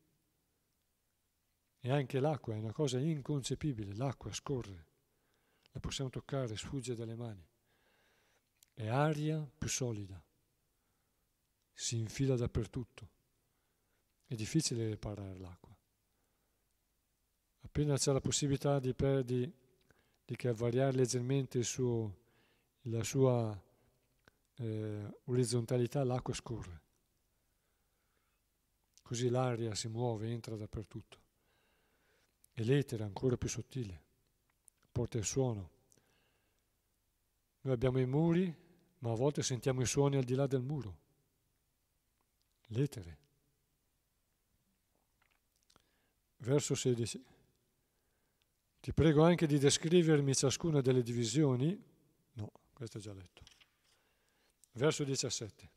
E anche l'acqua è una cosa inconcepibile, l'acqua scorre la possiamo toccare, sfugge dalle mani. È aria più solida, si infila dappertutto. È difficile riparare l'acqua. Appena c'è la possibilità di, perdi, di che variare leggermente suo, la sua eh, orizzontalità, l'acqua scorre. Così l'aria si muove, entra dappertutto. E l'etere è ancora più sottile porta il suono. Noi abbiamo i muri, ma a volte sentiamo i suoni al di là del muro, l'etere. Verso 16. Ti prego anche di descrivermi ciascuna delle divisioni. No, questo è già letto. Verso 17.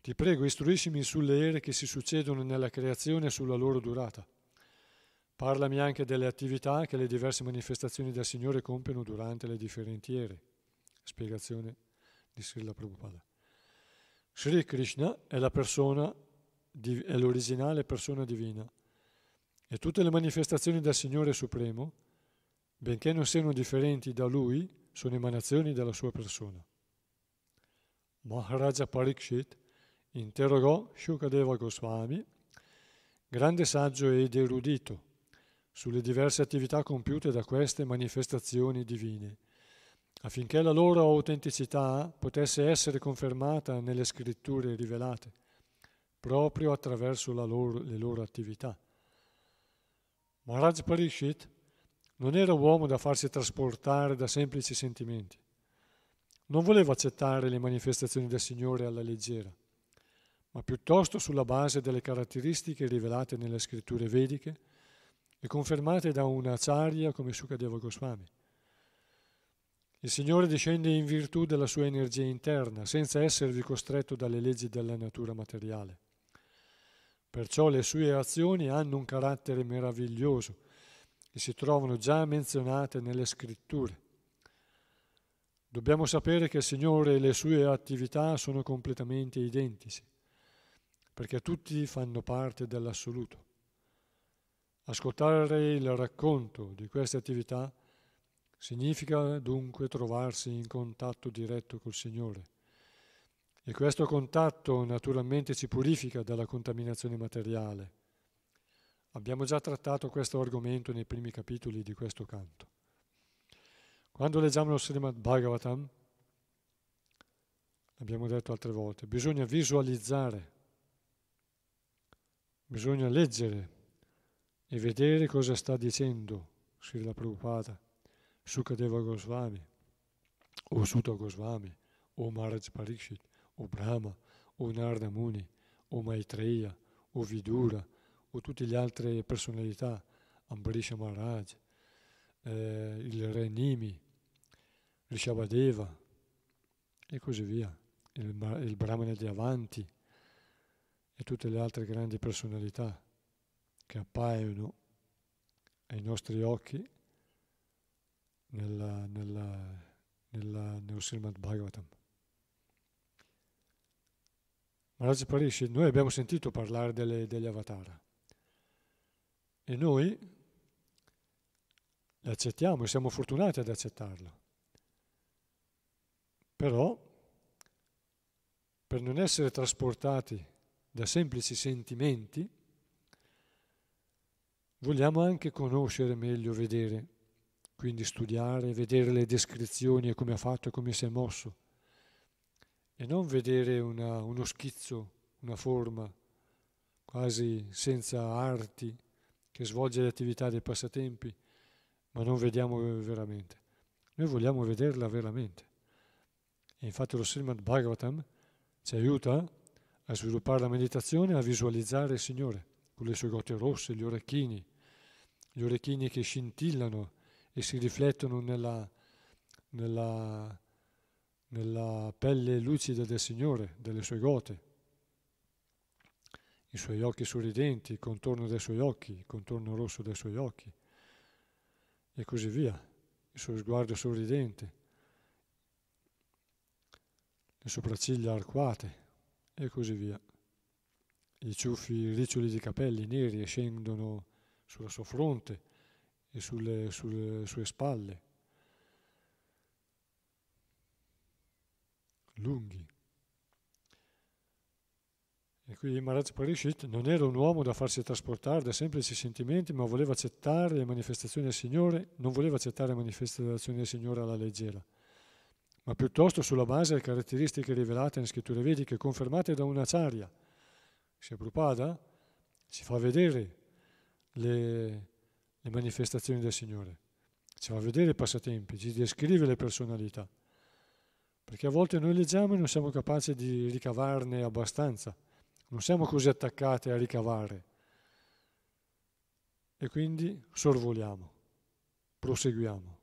Ti prego, istruiscimi sulle ere che si succedono nella creazione e sulla loro durata. Parlami anche delle attività che le diverse manifestazioni del Signore compiono durante le differenti ere. Spiegazione di Srila Prabhupada. Sri Krishna è, persona, è l'originale persona divina e tutte le manifestazioni del Signore Supremo, benché non siano differenti da Lui, sono emanazioni della sua persona. Maharaja Parikshit interrogò Shukadeva Goswami, grande saggio ed erudito, sulle diverse attività compiute da queste manifestazioni divine, affinché la loro autenticità potesse essere confermata nelle scritture rivelate, proprio attraverso loro, le loro attività. Maharaj Parishit non era uomo da farsi trasportare da semplici sentimenti. Non voleva accettare le manifestazioni del Signore alla leggera, ma piuttosto sulla base delle caratteristiche rivelate nelle scritture vediche, e confermate da un acharya come Sukadeva Goswami. Il Signore discende in virtù della sua energia interna, senza esservi costretto dalle leggi della natura materiale. Perciò le sue azioni hanno un carattere meraviglioso e si trovano già menzionate nelle scritture. Dobbiamo sapere che il Signore e le sue attività sono completamente identici, perché tutti fanno parte dell'assoluto. Ascoltare il racconto di queste attività significa dunque trovarsi in contatto diretto col Signore e questo contatto naturalmente ci purifica dalla contaminazione materiale. Abbiamo già trattato questo argomento nei primi capitoli di questo canto. Quando leggiamo lo Srimad Bhagavatam, abbiamo detto altre volte, bisogna visualizzare, bisogna leggere e vedere cosa sta dicendo Srila Prabhupada, Sukadeva Goswami, o Sutta Goswami, o Maharaj Pariksit, o Brahma, o Narda Muni, o Maitreya, o Vidura, o tutte le altre personalità, Ambrisha Maharaj, eh, il Re Nimi, Rishabhadeva e così via, il, il Brahmana di Avanti e tutte le altre grandi personalità che appaiono ai nostri occhi nella, nella, nella, nello Srimad Bhagavatam. Maharaj Parishit, noi abbiamo sentito parlare delle, degli avatara e noi li accettiamo e siamo fortunati ad accettarlo. Però, per non essere trasportati da semplici sentimenti, Vogliamo anche conoscere meglio vedere, quindi studiare, vedere le descrizioni e come ha fatto e come si è mosso, e non vedere una, uno schizzo, una forma, quasi senza arti, che svolge le attività dei passatempi, ma non vediamo veramente. Noi vogliamo vederla veramente. E infatti lo Srimad Bhagavatam ci aiuta a sviluppare la meditazione e a visualizzare il Signore con le sue gote rosse, gli orecchini, gli orecchini che scintillano e si riflettono nella, nella, nella pelle lucida del Signore, delle sue gote, i suoi occhi sorridenti, il contorno dei suoi occhi, il contorno rosso dei suoi occhi, e così via, il suo sguardo sorridente, le sopracciglia arcuate, e così via i ciuffi riccioli di capelli neri scendono sulla sua fronte e sulle, sulle sue spalle, lunghi. E qui Maharaj Parishit non era un uomo da farsi trasportare da semplici sentimenti, ma voleva accettare le manifestazioni del Signore, non voleva accettare le manifestazioni del Signore alla leggera, ma piuttosto sulla base delle caratteristiche rivelate nelle scritture vediche, confermate da un acciaria, c'è Prabhupada ci fa vedere le, le manifestazioni del Signore, ci fa vedere i passatempi, ci descrive le personalità. Perché a volte noi leggiamo e non siamo capaci di ricavarne abbastanza, non siamo così attaccati a ricavare. E quindi sorvoliamo, proseguiamo.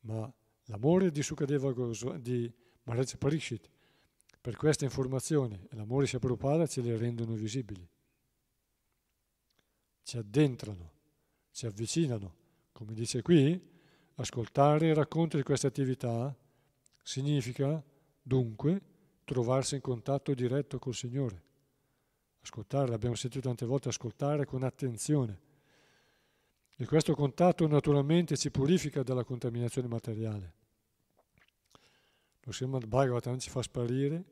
Ma l'amore di Sukadeva Goswami, di Maharaj Parishit, per queste informazioni e l'amore Prabhupada ce le rendono visibili, ci addentrano, ci avvicinano. Come dice qui, ascoltare il racconto di queste attività significa dunque trovarsi in contatto diretto col Signore. Ascoltare, l'abbiamo sentito tante volte, ascoltare con attenzione. E questo contatto naturalmente ci purifica dalla contaminazione materiale lo Srimad Bhagavatam ci fa sparire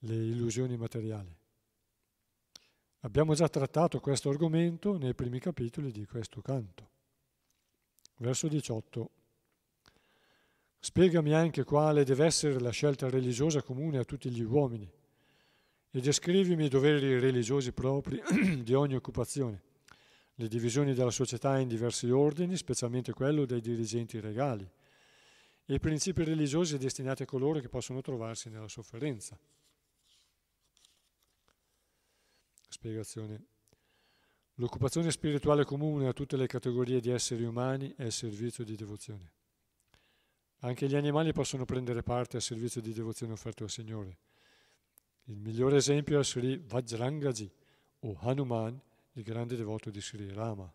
le illusioni materiali. Abbiamo già trattato questo argomento nei primi capitoli di questo canto. Verso 18. Spiegami anche quale deve essere la scelta religiosa comune a tutti gli uomini e descrivimi i doveri religiosi propri di ogni occupazione, le divisioni della società in diversi ordini, specialmente quello dei dirigenti regali, e i principi religiosi destinati a coloro che possono trovarsi nella sofferenza. Spiegazione. L'occupazione spirituale comune a tutte le categorie di esseri umani è il servizio di devozione. Anche gli animali possono prendere parte al servizio di devozione offerto al Signore. Il migliore esempio è Sri Vajrangaji o Hanuman, il grande devoto di Sri Rama.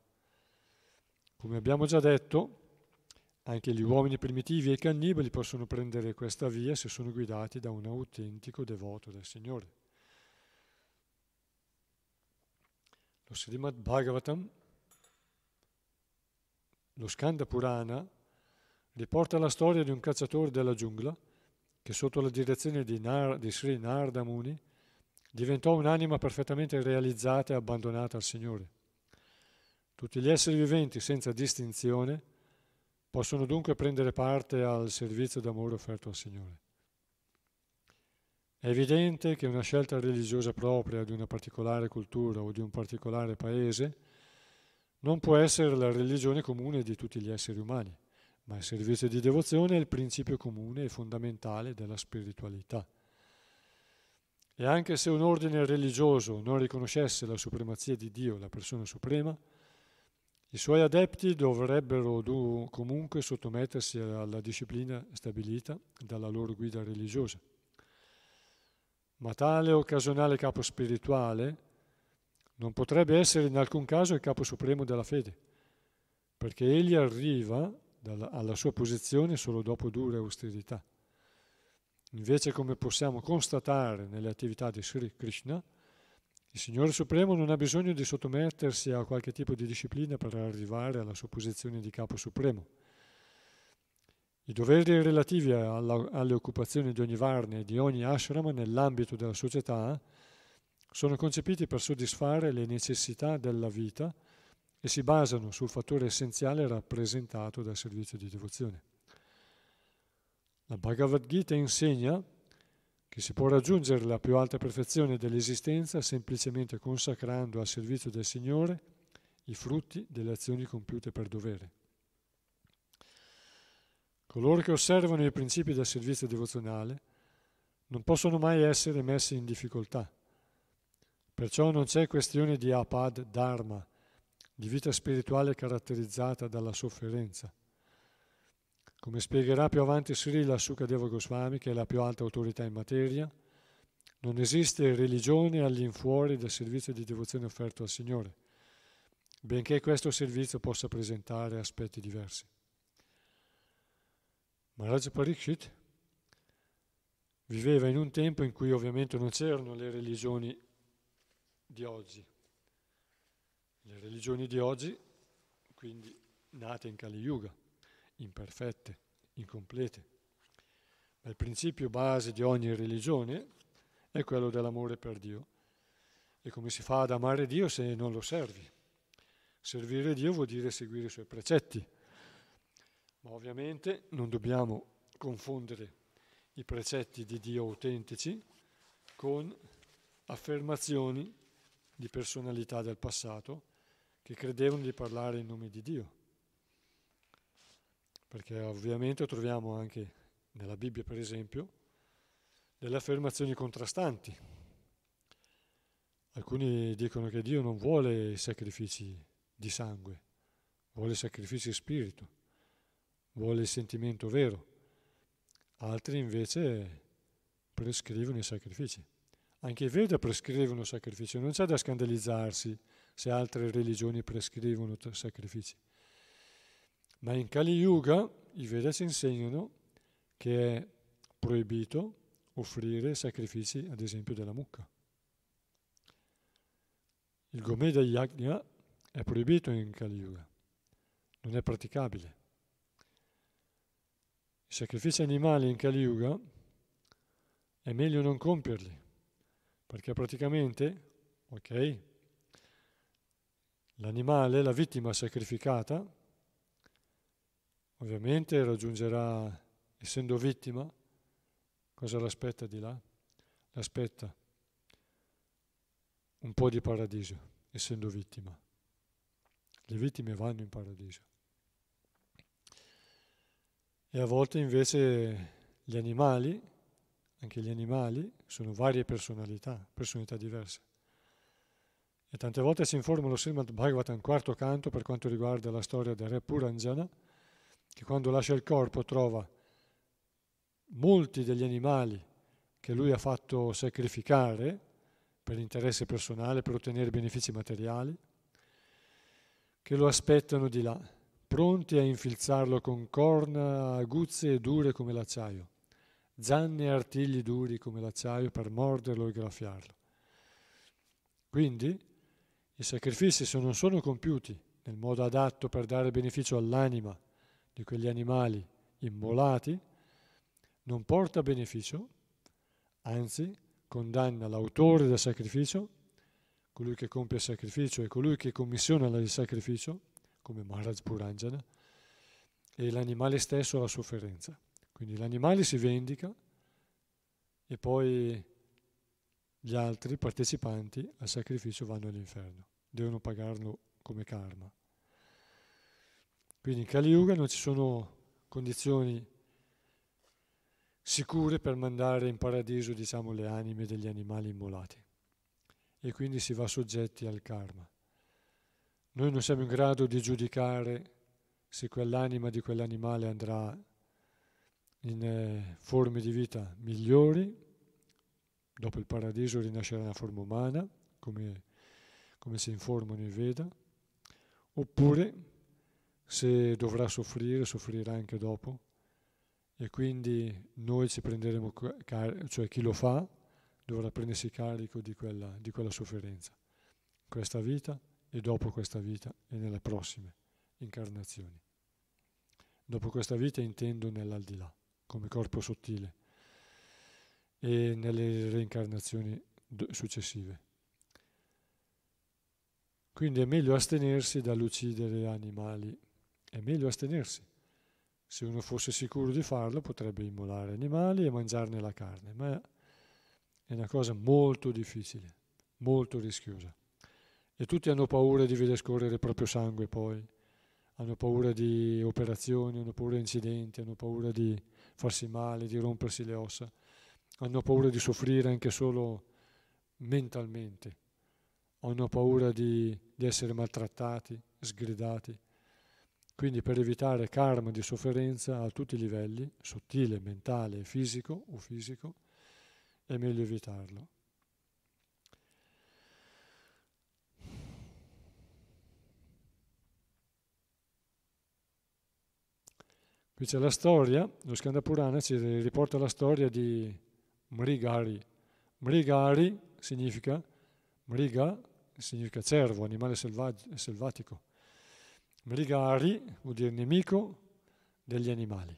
Come abbiamo già detto, anche gli uomini primitivi e i cannibali possono prendere questa via se sono guidati da un autentico devoto del Signore. Lo Srimad Bhagavatam, lo Skanda Purana, riporta la storia di un cacciatore della giungla che sotto la direzione di, Nar, di Sri Narda Muni diventò un'anima perfettamente realizzata e abbandonata al Signore. Tutti gli esseri viventi, senza distinzione, Possono dunque prendere parte al servizio d'amore offerto al Signore. È evidente che una scelta religiosa propria di una particolare cultura o di un particolare paese non può essere la religione comune di tutti gli esseri umani, ma il servizio di devozione è il principio comune e fondamentale della spiritualità. E anche se un ordine religioso non riconoscesse la supremazia di Dio, la persona suprema, i suoi adepti dovrebbero comunque sottomettersi alla disciplina stabilita dalla loro guida religiosa. Ma tale occasionale capo spirituale non potrebbe essere in alcun caso il capo supremo della fede, perché egli arriva alla sua posizione solo dopo dure austerità. Invece, come possiamo constatare nelle attività di Sri Krishna, il Signore Supremo non ha bisogno di sottomettersi a qualche tipo di disciplina per arrivare alla sua posizione di capo supremo. I doveri relativi alla, alle occupazioni di ogni varne e di ogni ashram nell'ambito della società sono concepiti per soddisfare le necessità della vita e si basano sul fattore essenziale rappresentato dal servizio di devozione. La Bhagavad Gita insegna che si può raggiungere la più alta perfezione dell'esistenza semplicemente consacrando al servizio del Signore i frutti delle azioni compiute per dovere. Coloro che osservano i principi del servizio devozionale non possono mai essere messi in difficoltà. Perciò non c'è questione di apad dharma, di vita spirituale caratterizzata dalla sofferenza. Come spiegherà più avanti Srila Sukadeva Goswami, che è la più alta autorità in materia, non esiste religione all'infuori del servizio di devozione offerto al Signore, benché questo servizio possa presentare aspetti diversi. Maharaj Parikshit viveva in un tempo in cui ovviamente non c'erano le religioni di oggi. Le religioni di oggi, quindi nate in Kali Yuga imperfette, incomplete. Ma il principio base di ogni religione è quello dell'amore per Dio. E come si fa ad amare Dio se non lo servi? Servire Dio vuol dire seguire i suoi precetti. Ma ovviamente non dobbiamo confondere i precetti di Dio autentici con affermazioni di personalità del passato che credevano di parlare in nome di Dio perché ovviamente troviamo anche nella Bibbia, per esempio, delle affermazioni contrastanti. Alcuni dicono che Dio non vuole i sacrifici di sangue, vuole i sacrifici di spirito, vuole il sentimento vero. Altri invece prescrivono i sacrifici. Anche i Veda prescrivono sacrifici, non c'è da scandalizzarsi se altre religioni prescrivono sacrifici. Ma in Kali Yuga i Veda ci insegnano che è proibito offrire sacrifici, ad esempio, della mucca. Il Gomeda Yajna è proibito in Kali Yuga, non è praticabile. I sacrifici animali in Kali Yuga è meglio non compierli, perché praticamente, ok, l'animale, la vittima sacrificata, Ovviamente raggiungerà, essendo vittima, cosa l'aspetta di là? L'aspetta un po' di paradiso, essendo vittima. Le vittime vanno in paradiso. E a volte invece gli animali, anche gli animali, sono varie personalità, personalità diverse. E tante volte si informa lo Srimad Bhagavatam, quarto canto, per quanto riguarda la storia del re Puranjana, che quando lascia il corpo trova molti degli animali che lui ha fatto sacrificare per interesse personale, per ottenere benefici materiali, che lo aspettano di là, pronti a infilzarlo con corna aguzze e dure come l'acciaio, zanne e artigli duri come l'acciaio per morderlo e graffiarlo. Quindi i sacrifici se non sono compiuti nel modo adatto per dare beneficio all'anima, di quegli animali immolati non porta beneficio, anzi condanna l'autore del sacrificio, colui che compie il sacrificio e colui che commissiona il sacrificio, come Maharaj Puranjana, e l'animale stesso alla sofferenza. Quindi l'animale si vendica e poi gli altri partecipanti al sacrificio vanno all'inferno, devono pagarlo come karma. Quindi in Kali Yuga non ci sono condizioni sicure per mandare in paradiso diciamo, le anime degli animali immolati e quindi si va soggetti al karma. Noi non siamo in grado di giudicare se quell'anima di quell'animale andrà in eh, forme di vita migliori, dopo il paradiso rinascerà nella forma umana, come, come si informano i Veda, oppure se dovrà soffrire, soffrirà anche dopo e quindi noi ci prenderemo, carico, cioè chi lo fa dovrà prendersi carico di quella, di quella sofferenza, questa vita e dopo questa vita e nelle prossime incarnazioni. Dopo questa vita intendo nell'aldilà, come corpo sottile e nelle reincarnazioni successive. Quindi è meglio astenersi dall'uccidere animali è meglio astenersi. Se uno fosse sicuro di farlo potrebbe immolare animali e mangiarne la carne, ma è una cosa molto difficile, molto rischiosa. E tutti hanno paura di vedere scorrere il proprio sangue poi, hanno paura di operazioni, hanno paura di incidenti, hanno paura di farsi male, di rompersi le ossa, hanno paura di soffrire anche solo mentalmente, hanno paura di, di essere maltrattati, sgridati quindi per evitare karma di sofferenza a tutti i livelli, sottile, mentale fisico o fisico, è meglio evitarlo. Qui c'è la storia, lo Skandapurana ci riporta la storia di Mrigari. Mrigari significa, Mriga significa cervo, animale selvatico Mrigari vuol dire nemico degli animali.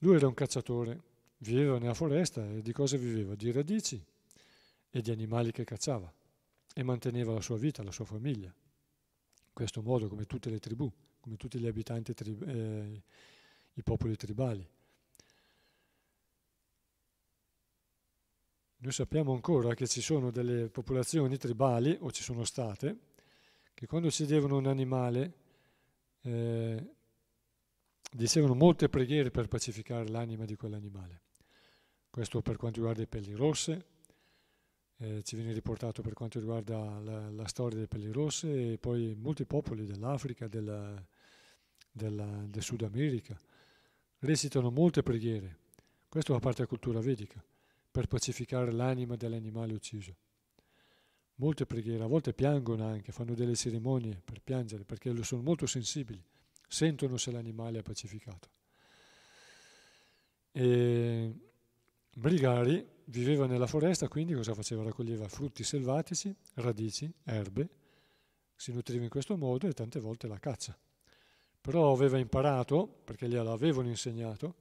Lui era un cacciatore, viveva nella foresta e di cosa viveva? Di radici e di animali che cacciava e manteneva la sua vita, la sua famiglia. In questo modo, come tutte le tribù, come tutti gli abitanti, tri- eh, i popoli tribali. Noi sappiamo ancora che ci sono delle popolazioni tribali, o ci sono state, che quando si devono un animale eh, dicevano molte preghiere per pacificare l'anima di quell'animale. Questo per quanto riguarda i pelli rosse, eh, ci viene riportato per quanto riguarda la, la, storia dei pelli rosse e poi molti popoli dell'Africa, della, della, del Sud America, recitano molte preghiere. Questo fa parte della cultura vedica, per pacificare l'anima dell'animale ucciso molte preghiere, a volte piangono anche, fanno delle cerimonie per piangere perché sono molto sensibili, sentono se l'animale è pacificato. E Brigari viveva nella foresta, quindi cosa faceva? Raccoglieva frutti selvatici, radici, erbe, si nutriva in questo modo e tante volte la caccia. Però aveva imparato, perché glielo avevano insegnato,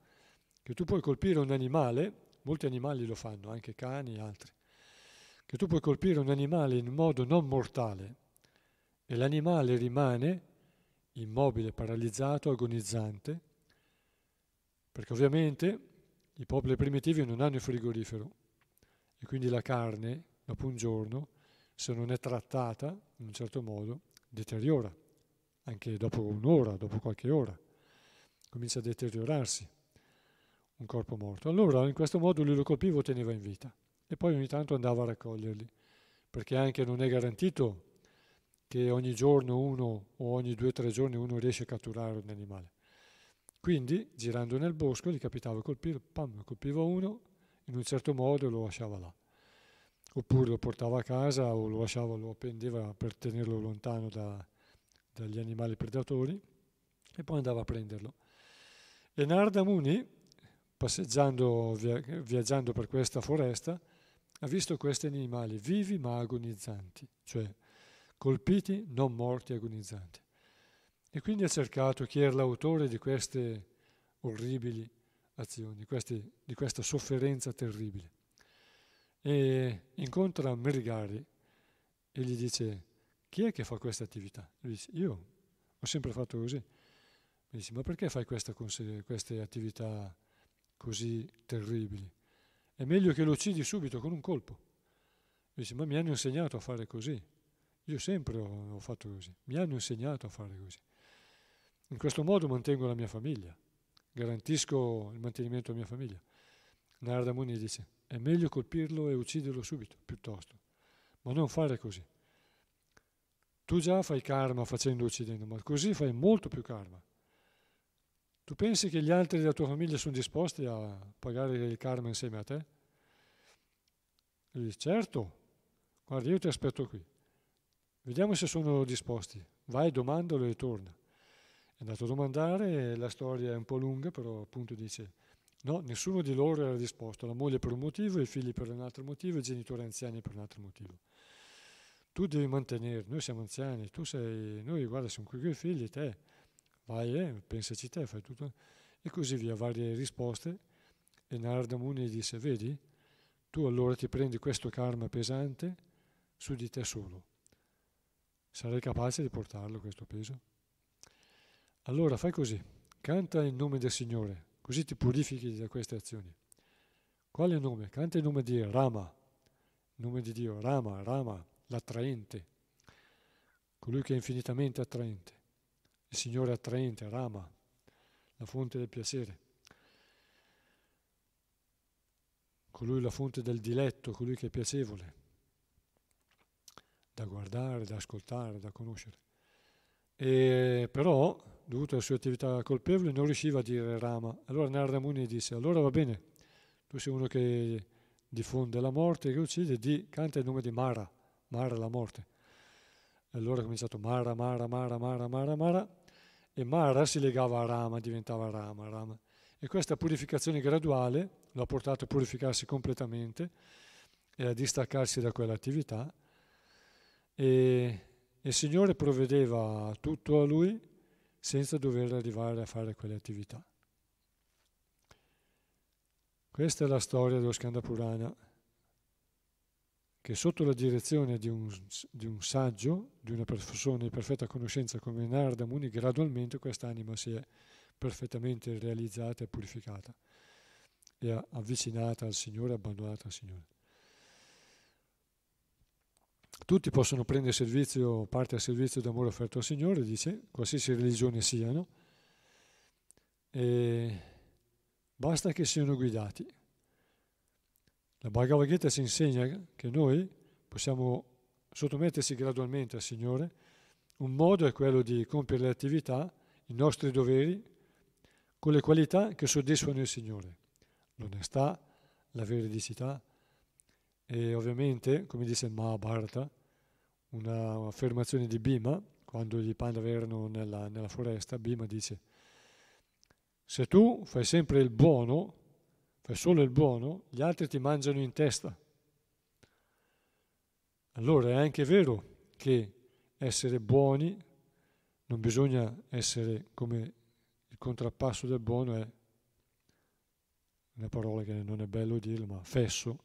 che tu puoi colpire un animale, molti animali lo fanno, anche cani e altri, che tu puoi colpire un animale in modo non mortale e l'animale rimane immobile, paralizzato, agonizzante, perché ovviamente i popoli primitivi non hanno il frigorifero e quindi la carne, dopo un giorno, se non è trattata in un certo modo, deteriora, anche dopo un'ora, dopo qualche ora, comincia a deteriorarsi un corpo morto. Allora in questo modo lui lo colpiva o lo teneva in vita e poi ogni tanto andava a raccoglierli, perché anche non è garantito che ogni giorno uno o ogni due o tre giorni uno riesce a catturare un animale. Quindi, girando nel bosco, gli capitava colpire, pam, colpiva uno, in un certo modo lo lasciava là. Oppure lo portava a casa o lo, lasciava, lo appendeva per tenerlo lontano da, dagli animali predatori e poi andava a prenderlo. E Narda Muni, passeggiando, viaggiando per questa foresta, ha visto questi animali vivi ma agonizzanti, cioè colpiti, non morti, agonizzanti. E quindi ha cercato chi era l'autore di queste orribili azioni, queste, di questa sofferenza terribile. E incontra Merigari e gli dice, chi è che fa questa attività? Lui dice, io ho sempre fatto così. Mi dice, ma perché fai questa, queste attività così terribili? È meglio che lo uccidi subito con un colpo. Dice, ma mi hanno insegnato a fare così. Io sempre ho, fatto così. Mi hanno insegnato a fare così. In questo modo mantengo la mia famiglia, garantisco il mantenimento della mia famiglia. Narada Muni dice, è meglio colpirlo e ucciderlo subito, piuttosto. Ma non fare così. Tu già fai karma facendo uccidendo, ma così fai molto più karma. Tu pensi che gli altri della tua famiglia sono disposti a pagare il karma insieme a te? E dici, certo, guarda, io ti aspetto qui. Vediamo se sono disposti. Vai, domandalo e torna. È andato a domandare, e la storia è un po' lunga, però appunto dice, no, nessuno di loro era disposto, la moglie per un motivo, i figli per un altro motivo, i genitori anziani per un altro motivo. Tu devi mantenere, noi siamo anziani, tu sei, noi guarda, siamo qui con i figli, te vai e eh, pensaci te, fai tutto. E così via, varie risposte. E Narada Muni disse, vedi, tu allora ti prendi questo karma pesante su di te solo. Sarai capace di portarlo questo peso? Allora fai così, canta il nome del Signore, così ti purifichi da queste azioni. Quale nome? Canta il nome di Rama, nome di Dio, Rama, Rama, l'attraente, colui che è infinitamente attraente il Signore attraente, Rama, la fonte del piacere, colui la fonte del diletto, colui che è piacevole, da guardare, da ascoltare, da conoscere. E però, dovuto alle sue attività colpevoli, non riusciva a dire Rama. Allora Narada Muni disse, allora va bene, tu sei uno che diffonde la morte, che uccide, di, canta il nome di Mara, Mara la morte. allora ha cominciato Mara, Mara, Mara, Mara, Mara, Mara, e Mara si legava a Rama, diventava Rama, Rama. E questa purificazione graduale lo ha portato a purificarsi completamente e a distaccarsi da quell'attività. E il Signore provvedeva tutto a lui senza dover arrivare a fare quelle attività. Questa è la storia dello Skandapurana che sotto la direzione di un, di un saggio, di una persona di perfetta conoscenza come Narda Muni, gradualmente quest'anima si è perfettamente realizzata e purificata e avvicinata al Signore, abbandonata al Signore. Tutti possono prendere servizio, parte al servizio d'amore offerto al Signore, dice, qualsiasi religione siano, e basta che siano guidati. La Bhagavad Gita si insegna che noi possiamo sottomettersi gradualmente al Signore. Un modo è quello di compiere le attività, i nostri doveri, con le qualità che soddisfano il Signore. L'onestà, la veridicità e ovviamente, come dice Mahabharata, un'affermazione di Bhima, quando gli Pandava erano nella, nella foresta, Bhima dice se tu fai sempre il buono fai cioè, solo il buono, gli altri ti mangiano in testa. Allora è anche vero che essere buoni non bisogna essere come il contrappasso del buono è una parola che non è bello dirlo, ma fesso,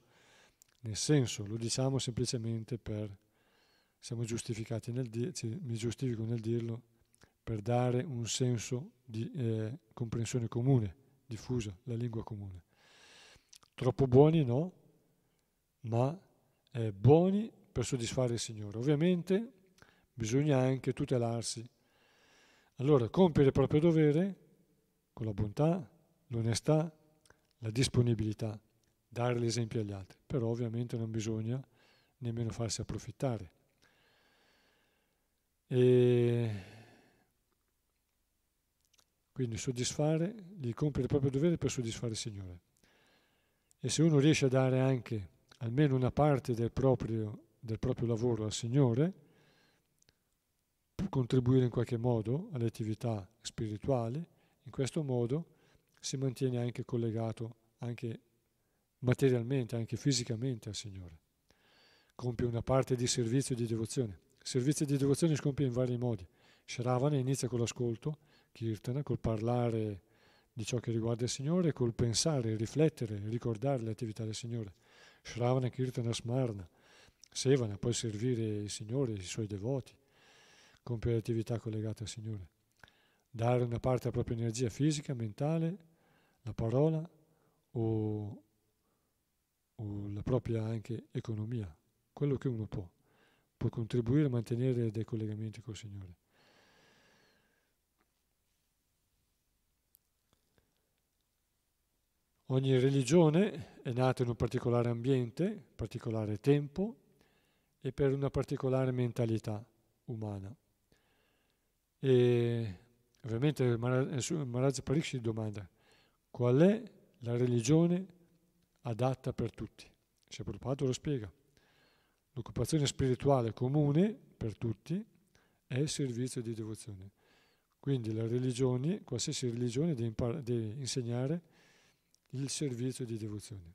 nel senso lo diciamo semplicemente per, siamo giustificati nel dire, mi giustifico nel dirlo, per dare un senso di eh, comprensione comune, diffusa, la lingua comune troppo buoni no, ma eh, buoni per soddisfare il Signore. Ovviamente bisogna anche tutelarsi. Allora, compiere il proprio dovere con la bontà, l'onestà, la disponibilità, dare l'esempio agli altri, però ovviamente non bisogna nemmeno farsi approfittare. E quindi soddisfare, di compiere il proprio dovere per soddisfare il Signore. E se uno riesce a dare anche almeno una parte del proprio, del proprio lavoro al Signore, può contribuire in qualche modo alle attività spirituali, in questo modo si mantiene anche collegato anche materialmente, anche fisicamente al Signore. Compie una parte di servizio e di devozione. Servizio e di devozione si compie in vari modi. Sharavana inizia con l'ascolto, Kirtana, col parlare di ciò che riguarda il Signore col pensare, riflettere, ricordare le attività del Signore. Shravana, Kirtana, Smarna, Sevana, poi servire il Signore, i suoi devoti, compiere attività collegate al Signore. Dare una parte alla propria energia fisica, mentale, la parola o, o la propria anche economia, quello che uno può. Può contribuire a mantenere dei collegamenti col Signore. Ogni religione è nata in un particolare ambiente, particolare tempo e per una particolare mentalità umana. E ovviamente Maharaj Pariksit domanda qual è la religione adatta per tutti. Se Prabhupada lo spiega. L'occupazione spirituale comune per tutti è il servizio di devozione. Quindi la religione, qualsiasi religione deve, impar- deve insegnare il servizio di devozione.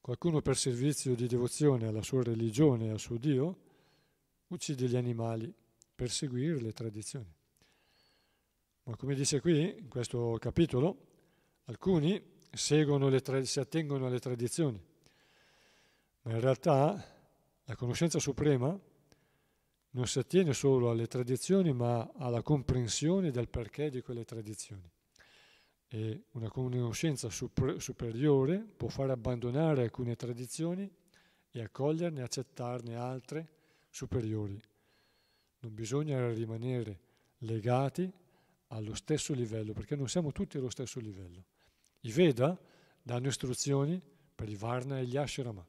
Qualcuno per servizio di devozione alla sua religione e al suo Dio uccide gli animali per seguire le tradizioni. Ma come dice qui, in questo capitolo, alcuni tra- si attengono alle tradizioni, ma in realtà la conoscenza suprema non si attiene solo alle tradizioni, ma alla comprensione del perché di quelle tradizioni e una conoscenza superiore può far abbandonare alcune tradizioni e accoglierne e accettarne altre superiori. Non bisogna rimanere legati allo stesso livello, perché non siamo tutti allo stesso livello. I Veda danno istruzioni per i Varna e gli Ashrama,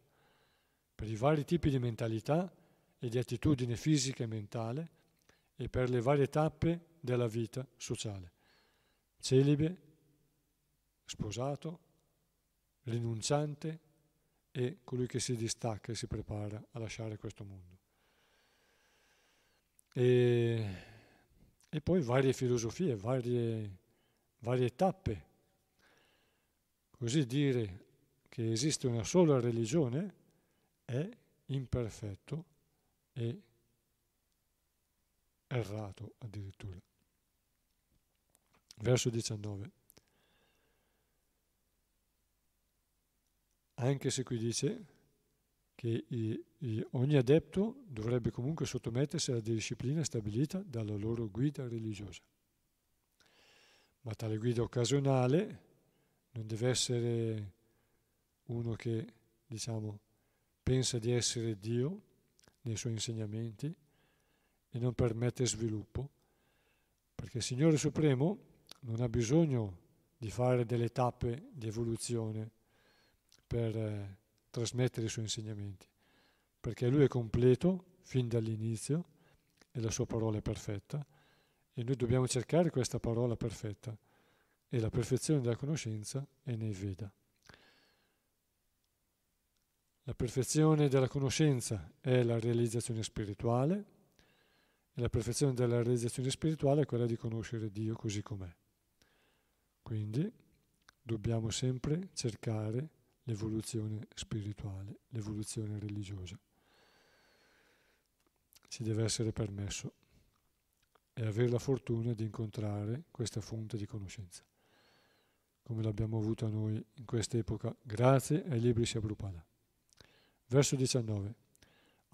per i vari tipi di mentalità e di attitudine fisica e mentale e per le varie tappe della vita sociale. Celibe, sposato, rinunciante e colui che si distacca e si prepara a lasciare questo mondo. E, e poi varie filosofie, varie, varie tappe. Così dire che esiste una sola religione è imperfetto e errato addirittura. Verso 19. anche se qui dice che i, i, ogni adepto dovrebbe comunque sottomettersi alla disciplina stabilita dalla loro guida religiosa. Ma tale guida occasionale non deve essere uno che, diciamo, pensa di essere Dio nei suoi insegnamenti e non permette sviluppo, perché il Signore Supremo non ha bisogno di fare delle tappe di evoluzione per eh, trasmettere i suoi insegnamenti, perché lui è completo fin dall'inizio e la sua parola è perfetta e noi dobbiamo cercare questa parola perfetta e la perfezione della conoscenza è nei Veda. La perfezione della conoscenza è la realizzazione spirituale e la perfezione della realizzazione spirituale è quella di conoscere Dio così com'è. Quindi dobbiamo sempre cercare l'evoluzione spirituale, l'evoluzione religiosa. Ci deve essere permesso e avere la fortuna di incontrare questa fonte di conoscenza, come l'abbiamo avuta noi in quest'epoca, grazie ai libri Shabrupada. Verso 19.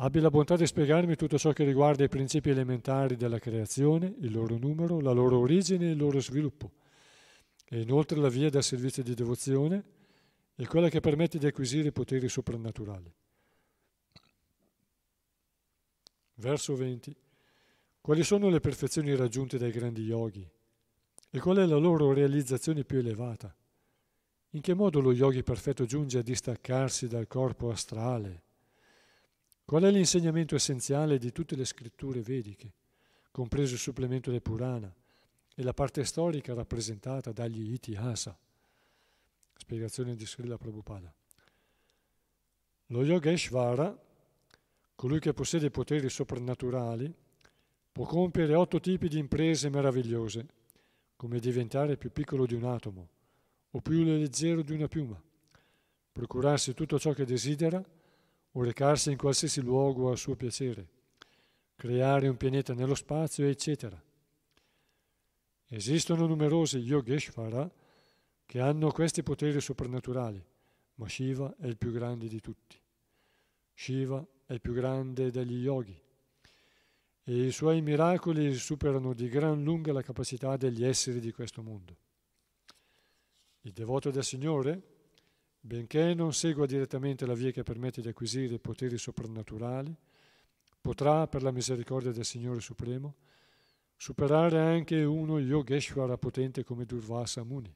Abbi la bontà di spiegarmi tutto ciò che riguarda i principi elementari della creazione, il loro numero, la loro origine e il loro sviluppo, e inoltre la via del servizio di devozione, è quella che permette di acquisire poteri soprannaturali. Verso 20. Quali sono le perfezioni raggiunte dai grandi yogi? E qual è la loro realizzazione più elevata? In che modo lo yogi perfetto giunge a distaccarsi dal corpo astrale? Qual è l'insegnamento essenziale di tutte le scritture vediche, compreso il supplemento del Purana e la parte storica rappresentata dagli Itihasa? Spiegazione di Srila Prabhupada. Lo Yogeshvara, colui che possiede poteri soprannaturali, può compiere otto tipi di imprese meravigliose, come diventare più piccolo di un atomo o più leggero di una piuma, procurarsi tutto ciò che desidera o recarsi in qualsiasi luogo a suo piacere, creare un pianeta nello spazio, eccetera. Esistono numerosi yogeshvara che hanno questi poteri soprannaturali, ma Shiva è il più grande di tutti. Shiva è il più grande degli yogi e i suoi miracoli superano di gran lunga la capacità degli esseri di questo mondo. Il devoto del Signore, benché non segua direttamente la via che permette di acquisire poteri soprannaturali, potrà, per la misericordia del Signore Supremo, superare anche uno Yogeshwara potente come Durvasa Muni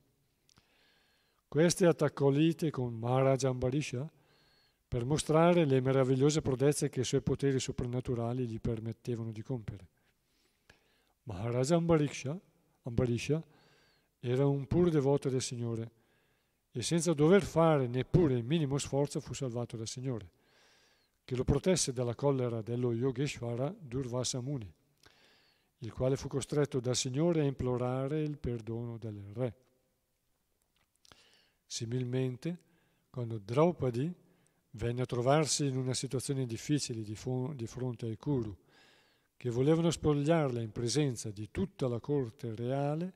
queste attaccò lite con Maharaja Ambarisha per mostrare le meravigliose prodezze che i suoi poteri soprannaturali gli permettevano di compiere. Maharaj Ambarisha, era un pur devoto del Signore e senza dover fare neppure il minimo sforzo fu salvato dal Signore, che lo protesse dalla collera dello Yogeshwara Durvasa Muni, il quale fu costretto dal Signore a implorare il perdono del Re. Similmente, quando Draupadi venne a trovarsi in una situazione difficile di, fo- di fronte ai Kuru, che volevano spogliarla in presenza di tutta la corte reale,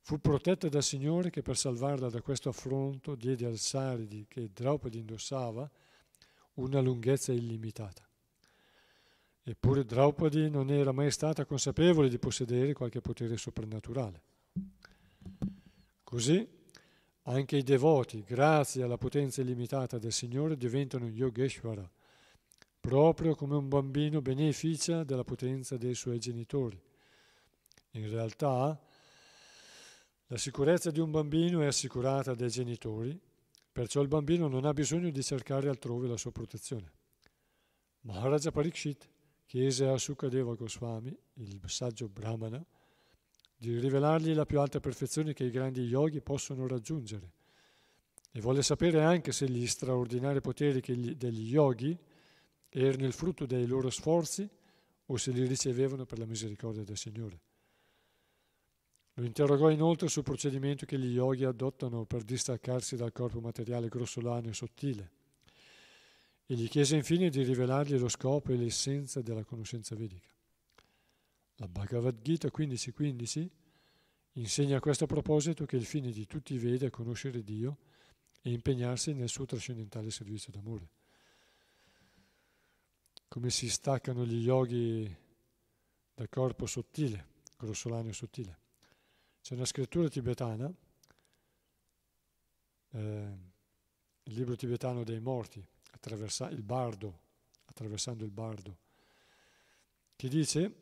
fu protetta dal Signore che per salvarla da questo affronto diede al saridi che Draupadi indossava una lunghezza illimitata. Eppure Draupadi non era mai stata consapevole di possedere qualche potere soprannaturale. Così anche i devoti, grazie alla potenza illimitata del Signore, diventano Yogeshwara, proprio come un bambino beneficia della potenza dei suoi genitori. In realtà, la sicurezza di un bambino è assicurata dai genitori, perciò il bambino non ha bisogno di cercare altrove la sua protezione. Maharaja Parikshit chiese a Sukadeva Goswami, il saggio Brahmana, di rivelargli la più alta perfezione che i grandi yogi possono raggiungere. E vuole sapere anche se gli straordinari poteri degli yogi erano il frutto dei loro sforzi o se li ricevevano per la misericordia del Signore. Lo interrogò inoltre sul procedimento che gli yogi adottano per distaccarsi dal corpo materiale grossolano e sottile. E gli chiese infine di rivelargli lo scopo e l'essenza della conoscenza vedica. La Bhagavad Gita 15.15 insegna a questo proposito che il fine di tutti i Veda è conoscere Dio e impegnarsi nel suo trascendentale servizio d'amore. Come si staccano gli yogi dal corpo sottile, grossolano e sottile. C'è una scrittura tibetana, eh, il libro tibetano dei morti, attraversa- il bardo, attraversando il bardo, che dice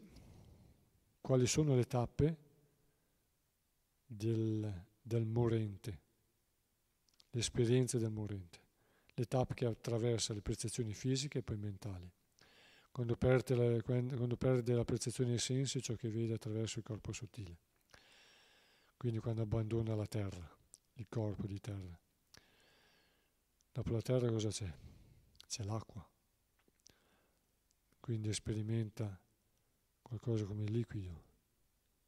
quali sono le tappe del, del morente, le esperienze del morente, le tappe che attraversa le percezioni fisiche e poi mentali. Quando perde, la, quando perde la percezione dei sensi ciò che vede attraverso il corpo sottile, quindi quando abbandona la terra, il corpo di terra. Dopo la terra cosa c'è? C'è l'acqua, quindi sperimenta qualcosa come il liquido,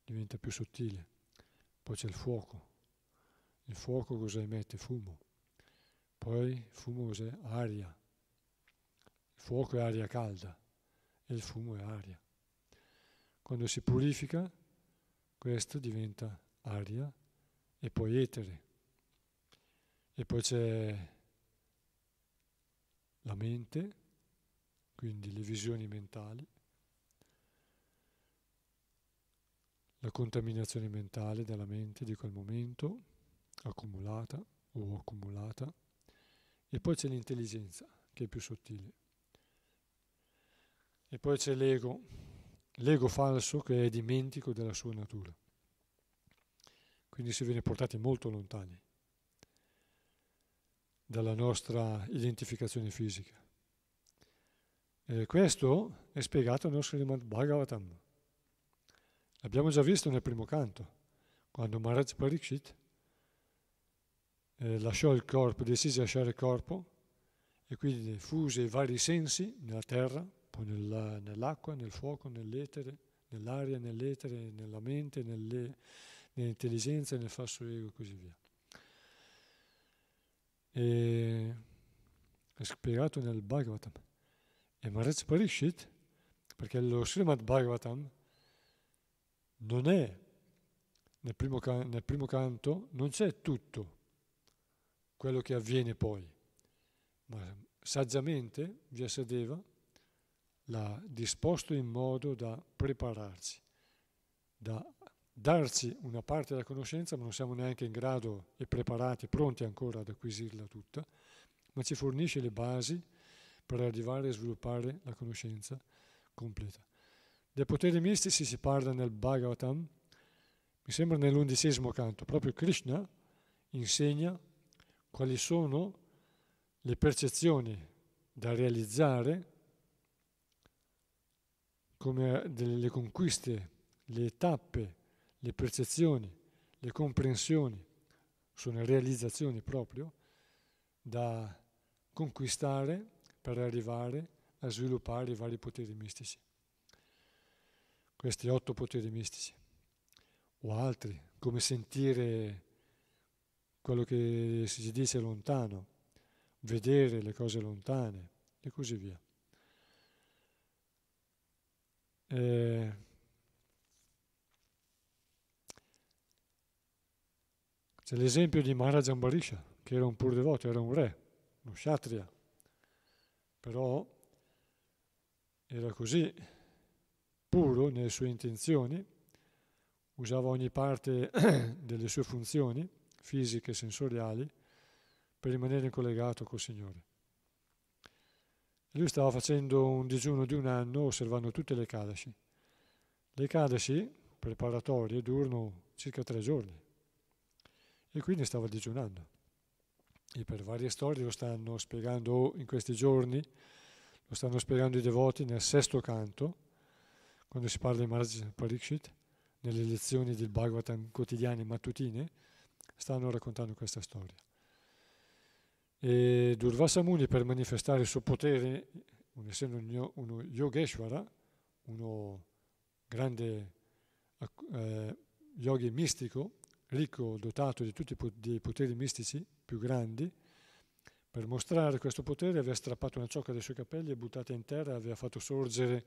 diventa più sottile. Poi c'è il fuoco. Il fuoco cosa emette? Fumo. Poi fumo cos'è? Aria. Il fuoco è aria calda e il fumo è aria. Quando si purifica, questo diventa aria e poi etere. E poi c'è la mente, quindi le visioni mentali, la contaminazione mentale della mente di quel momento, accumulata o accumulata, e poi c'è l'intelligenza, che è più sottile. E poi c'è l'ego, l'ego falso che è dimentico della sua natura. Quindi si viene portati molto lontani dalla nostra identificazione fisica. E questo è spiegato nel Srimad Bhagavatam. L'abbiamo già visto nel primo canto, quando Maharaj Pariksit eh, lasciò il corpo, decise di lasciare il corpo e quindi fuse i vari sensi nella terra, poi nella, nell'acqua, nel fuoco, nell'etere, nell'aria, nell'etere, nella mente, nelle, nell'intelligenza, nel falso ego e così via. E, è spiegato nel Bhagavatam. E Maharaj Pariksit, perché lo Srimad Bhagavatam non è, nel primo, can- nel primo canto, non c'è tutto quello che avviene poi, ma saggiamente Vyasadeva l'ha disposto in modo da prepararci, da darci una parte della conoscenza, ma non siamo neanche in grado e preparati, pronti ancora ad acquisirla tutta, ma ci fornisce le basi per arrivare a sviluppare la conoscenza completa. Dei poteri mistici si parla nel Bhagavatam, mi sembra nell'undicesimo canto, proprio Krishna insegna quali sono le percezioni da realizzare come delle conquiste, le tappe, le percezioni, le comprensioni, sono realizzazioni proprio da conquistare per arrivare a sviluppare i vari poteri mistici questi otto poteri mistici, o altri, come sentire quello che si dice lontano, vedere le cose lontane e così via. Eh, c'è l'esempio di Maharaj Ambarisha, che era un pur devoto, era un re, uno kshatriya, però era così puro nelle sue intenzioni, usava ogni parte delle sue funzioni fisiche e sensoriali per rimanere collegato col Signore. Lui stava facendo un digiuno di un anno osservando tutte le Kadashi. Le Kadashi preparatorie durano circa tre giorni e quindi stava digiunando. E per varie storie lo stanno spiegando in questi giorni, lo stanno spiegando i devoti nel sesto canto, quando si parla di Maharaj Parikshit, nelle lezioni del Bhagavatam quotidiane mattutine, stanno raccontando questa storia. E Durvasa Muni, per manifestare il suo potere, un essendo uno Yogeshwara, uno grande eh, yogi mistico, ricco, dotato di tutti i poteri mistici più grandi, per mostrare questo potere aveva strappato una ciocca dai suoi capelli e buttata in terra aveva fatto sorgere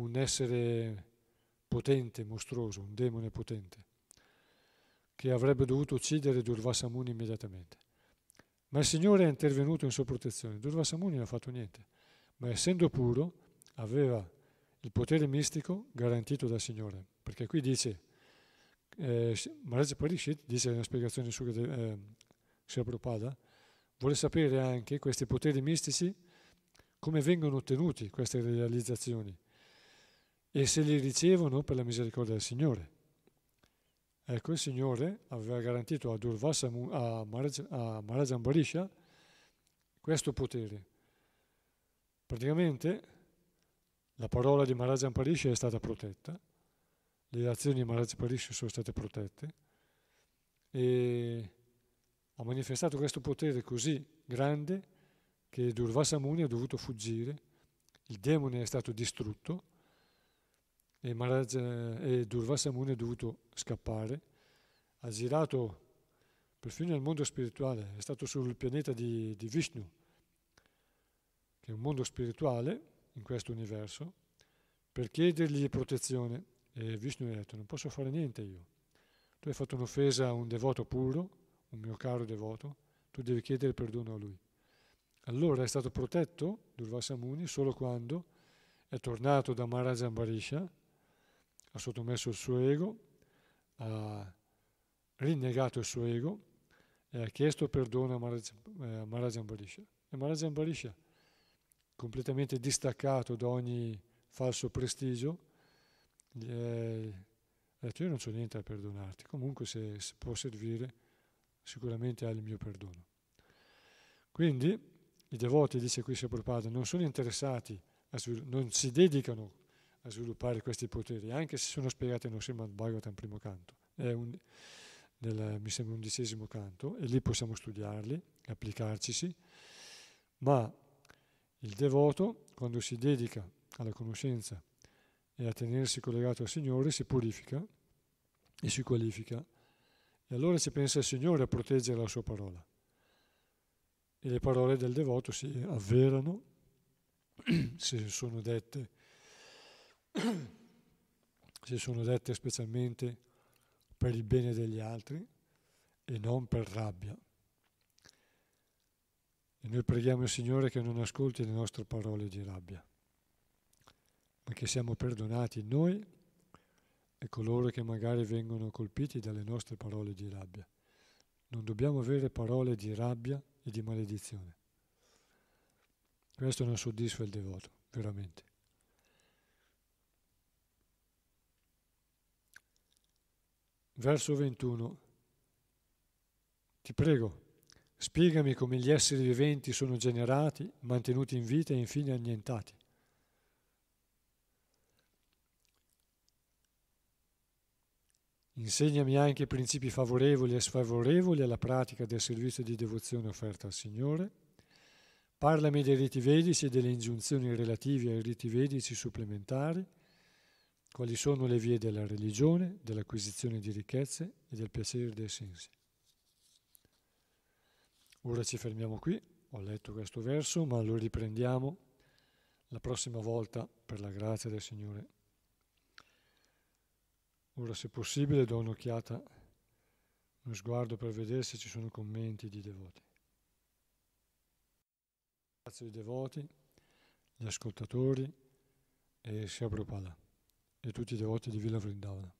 un essere potente, mostruoso, un demone potente, che avrebbe dovuto uccidere Durvasamuni immediatamente. Ma il Signore è intervenuto in sua protezione. Durvasamuni non ha fatto niente, ma essendo puro aveva il potere mistico garantito dal Signore. Perché qui dice, eh, Maharaj Parishit dice nella spiegazione su eh, Sri vuole sapere anche questi poteri mistici come vengono ottenuti queste realizzazioni e se li ricevono per la misericordia del Signore. Ecco, il Signore aveva garantito a Durvasa, a, Marajambarisha, questo potere. Praticamente la parola di Marajambarisha è stata protetta, le azioni di Marajambarisha sono state protette e ha manifestato questo potere così grande che Durvasa Muni ha dovuto fuggire, il demone è stato distrutto e Maharaj eh, e Durvasa Muni è dovuto scappare, ha girato perfino nel mondo spirituale, è stato sul pianeta di, di Vishnu, che è un mondo spirituale in questo universo, per chiedergli protezione. E Vishnu ha detto, non posso fare niente io. Tu hai fatto un'offesa a un devoto puro, un mio caro devoto, tu devi chiedere perdono a lui. Allora è stato protetto Durvasa Muni solo quando è tornato da Maharaj Ambarisha ha sottomesso il suo ego, ha rinnegato il suo ego e ha chiesto perdono a Maharajan eh, Barisha. E Maharajan Barisha, completamente distaccato da ogni falso prestigio, eh, ha detto io non so niente a perdonarti, comunque se, se può servire sicuramente hai il mio perdono. Quindi i devoti, dice qui Prabhupada, non sono interessati, non si dedicano a sviluppare questi poteri, anche se sono spiegati nel Srimad Bhagavatam primo canto, un, nel, mi sembra undicesimo canto, e lì possiamo studiarli, applicarcisi, ma il devoto, quando si dedica alla conoscenza e a tenersi collegato al Signore, si purifica e si qualifica. E allora ci pensa il Signore a proteggere la sua parola. E le parole del devoto si avverano se sono dette si sono dette specialmente per il bene degli altri e non per rabbia. E noi preghiamo il Signore che non ascolti le nostre parole di rabbia, ma che siamo perdonati noi e coloro che magari vengono colpiti dalle nostre parole di rabbia. Non dobbiamo avere parole di rabbia e di maledizione. Questo non soddisfa il devoto, veramente. Verso 21. Ti prego, spiegami come gli esseri viventi sono generati, mantenuti in vita e infine annientati. Insegnami anche i principi favorevoli e sfavorevoli alla pratica del servizio di devozione offerta al Signore. Parlami dei riti vedici e delle ingiunzioni relative ai riti vedici supplementari quali sono le vie della religione, dell'acquisizione di ricchezze e del piacere dei sensi. Ora ci fermiamo qui, ho letto questo verso, ma lo riprendiamo la prossima volta per la grazia del Signore. Ora se possibile do un'occhiata, uno sguardo per vedere se ci sono commenti di devoti. Grazie ai devoti, gli ascoltatori e Shabropala di tutti i devoti di Villa Vrindavana.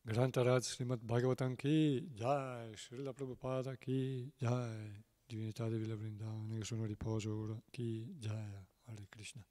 Grantaraj Srimad Bhagavatam Ki Jai, Srila Prabhupada Ki Jai, divinità di Villa Vrindavana che sono a riposo ora Ki Jai, Hare Krishna.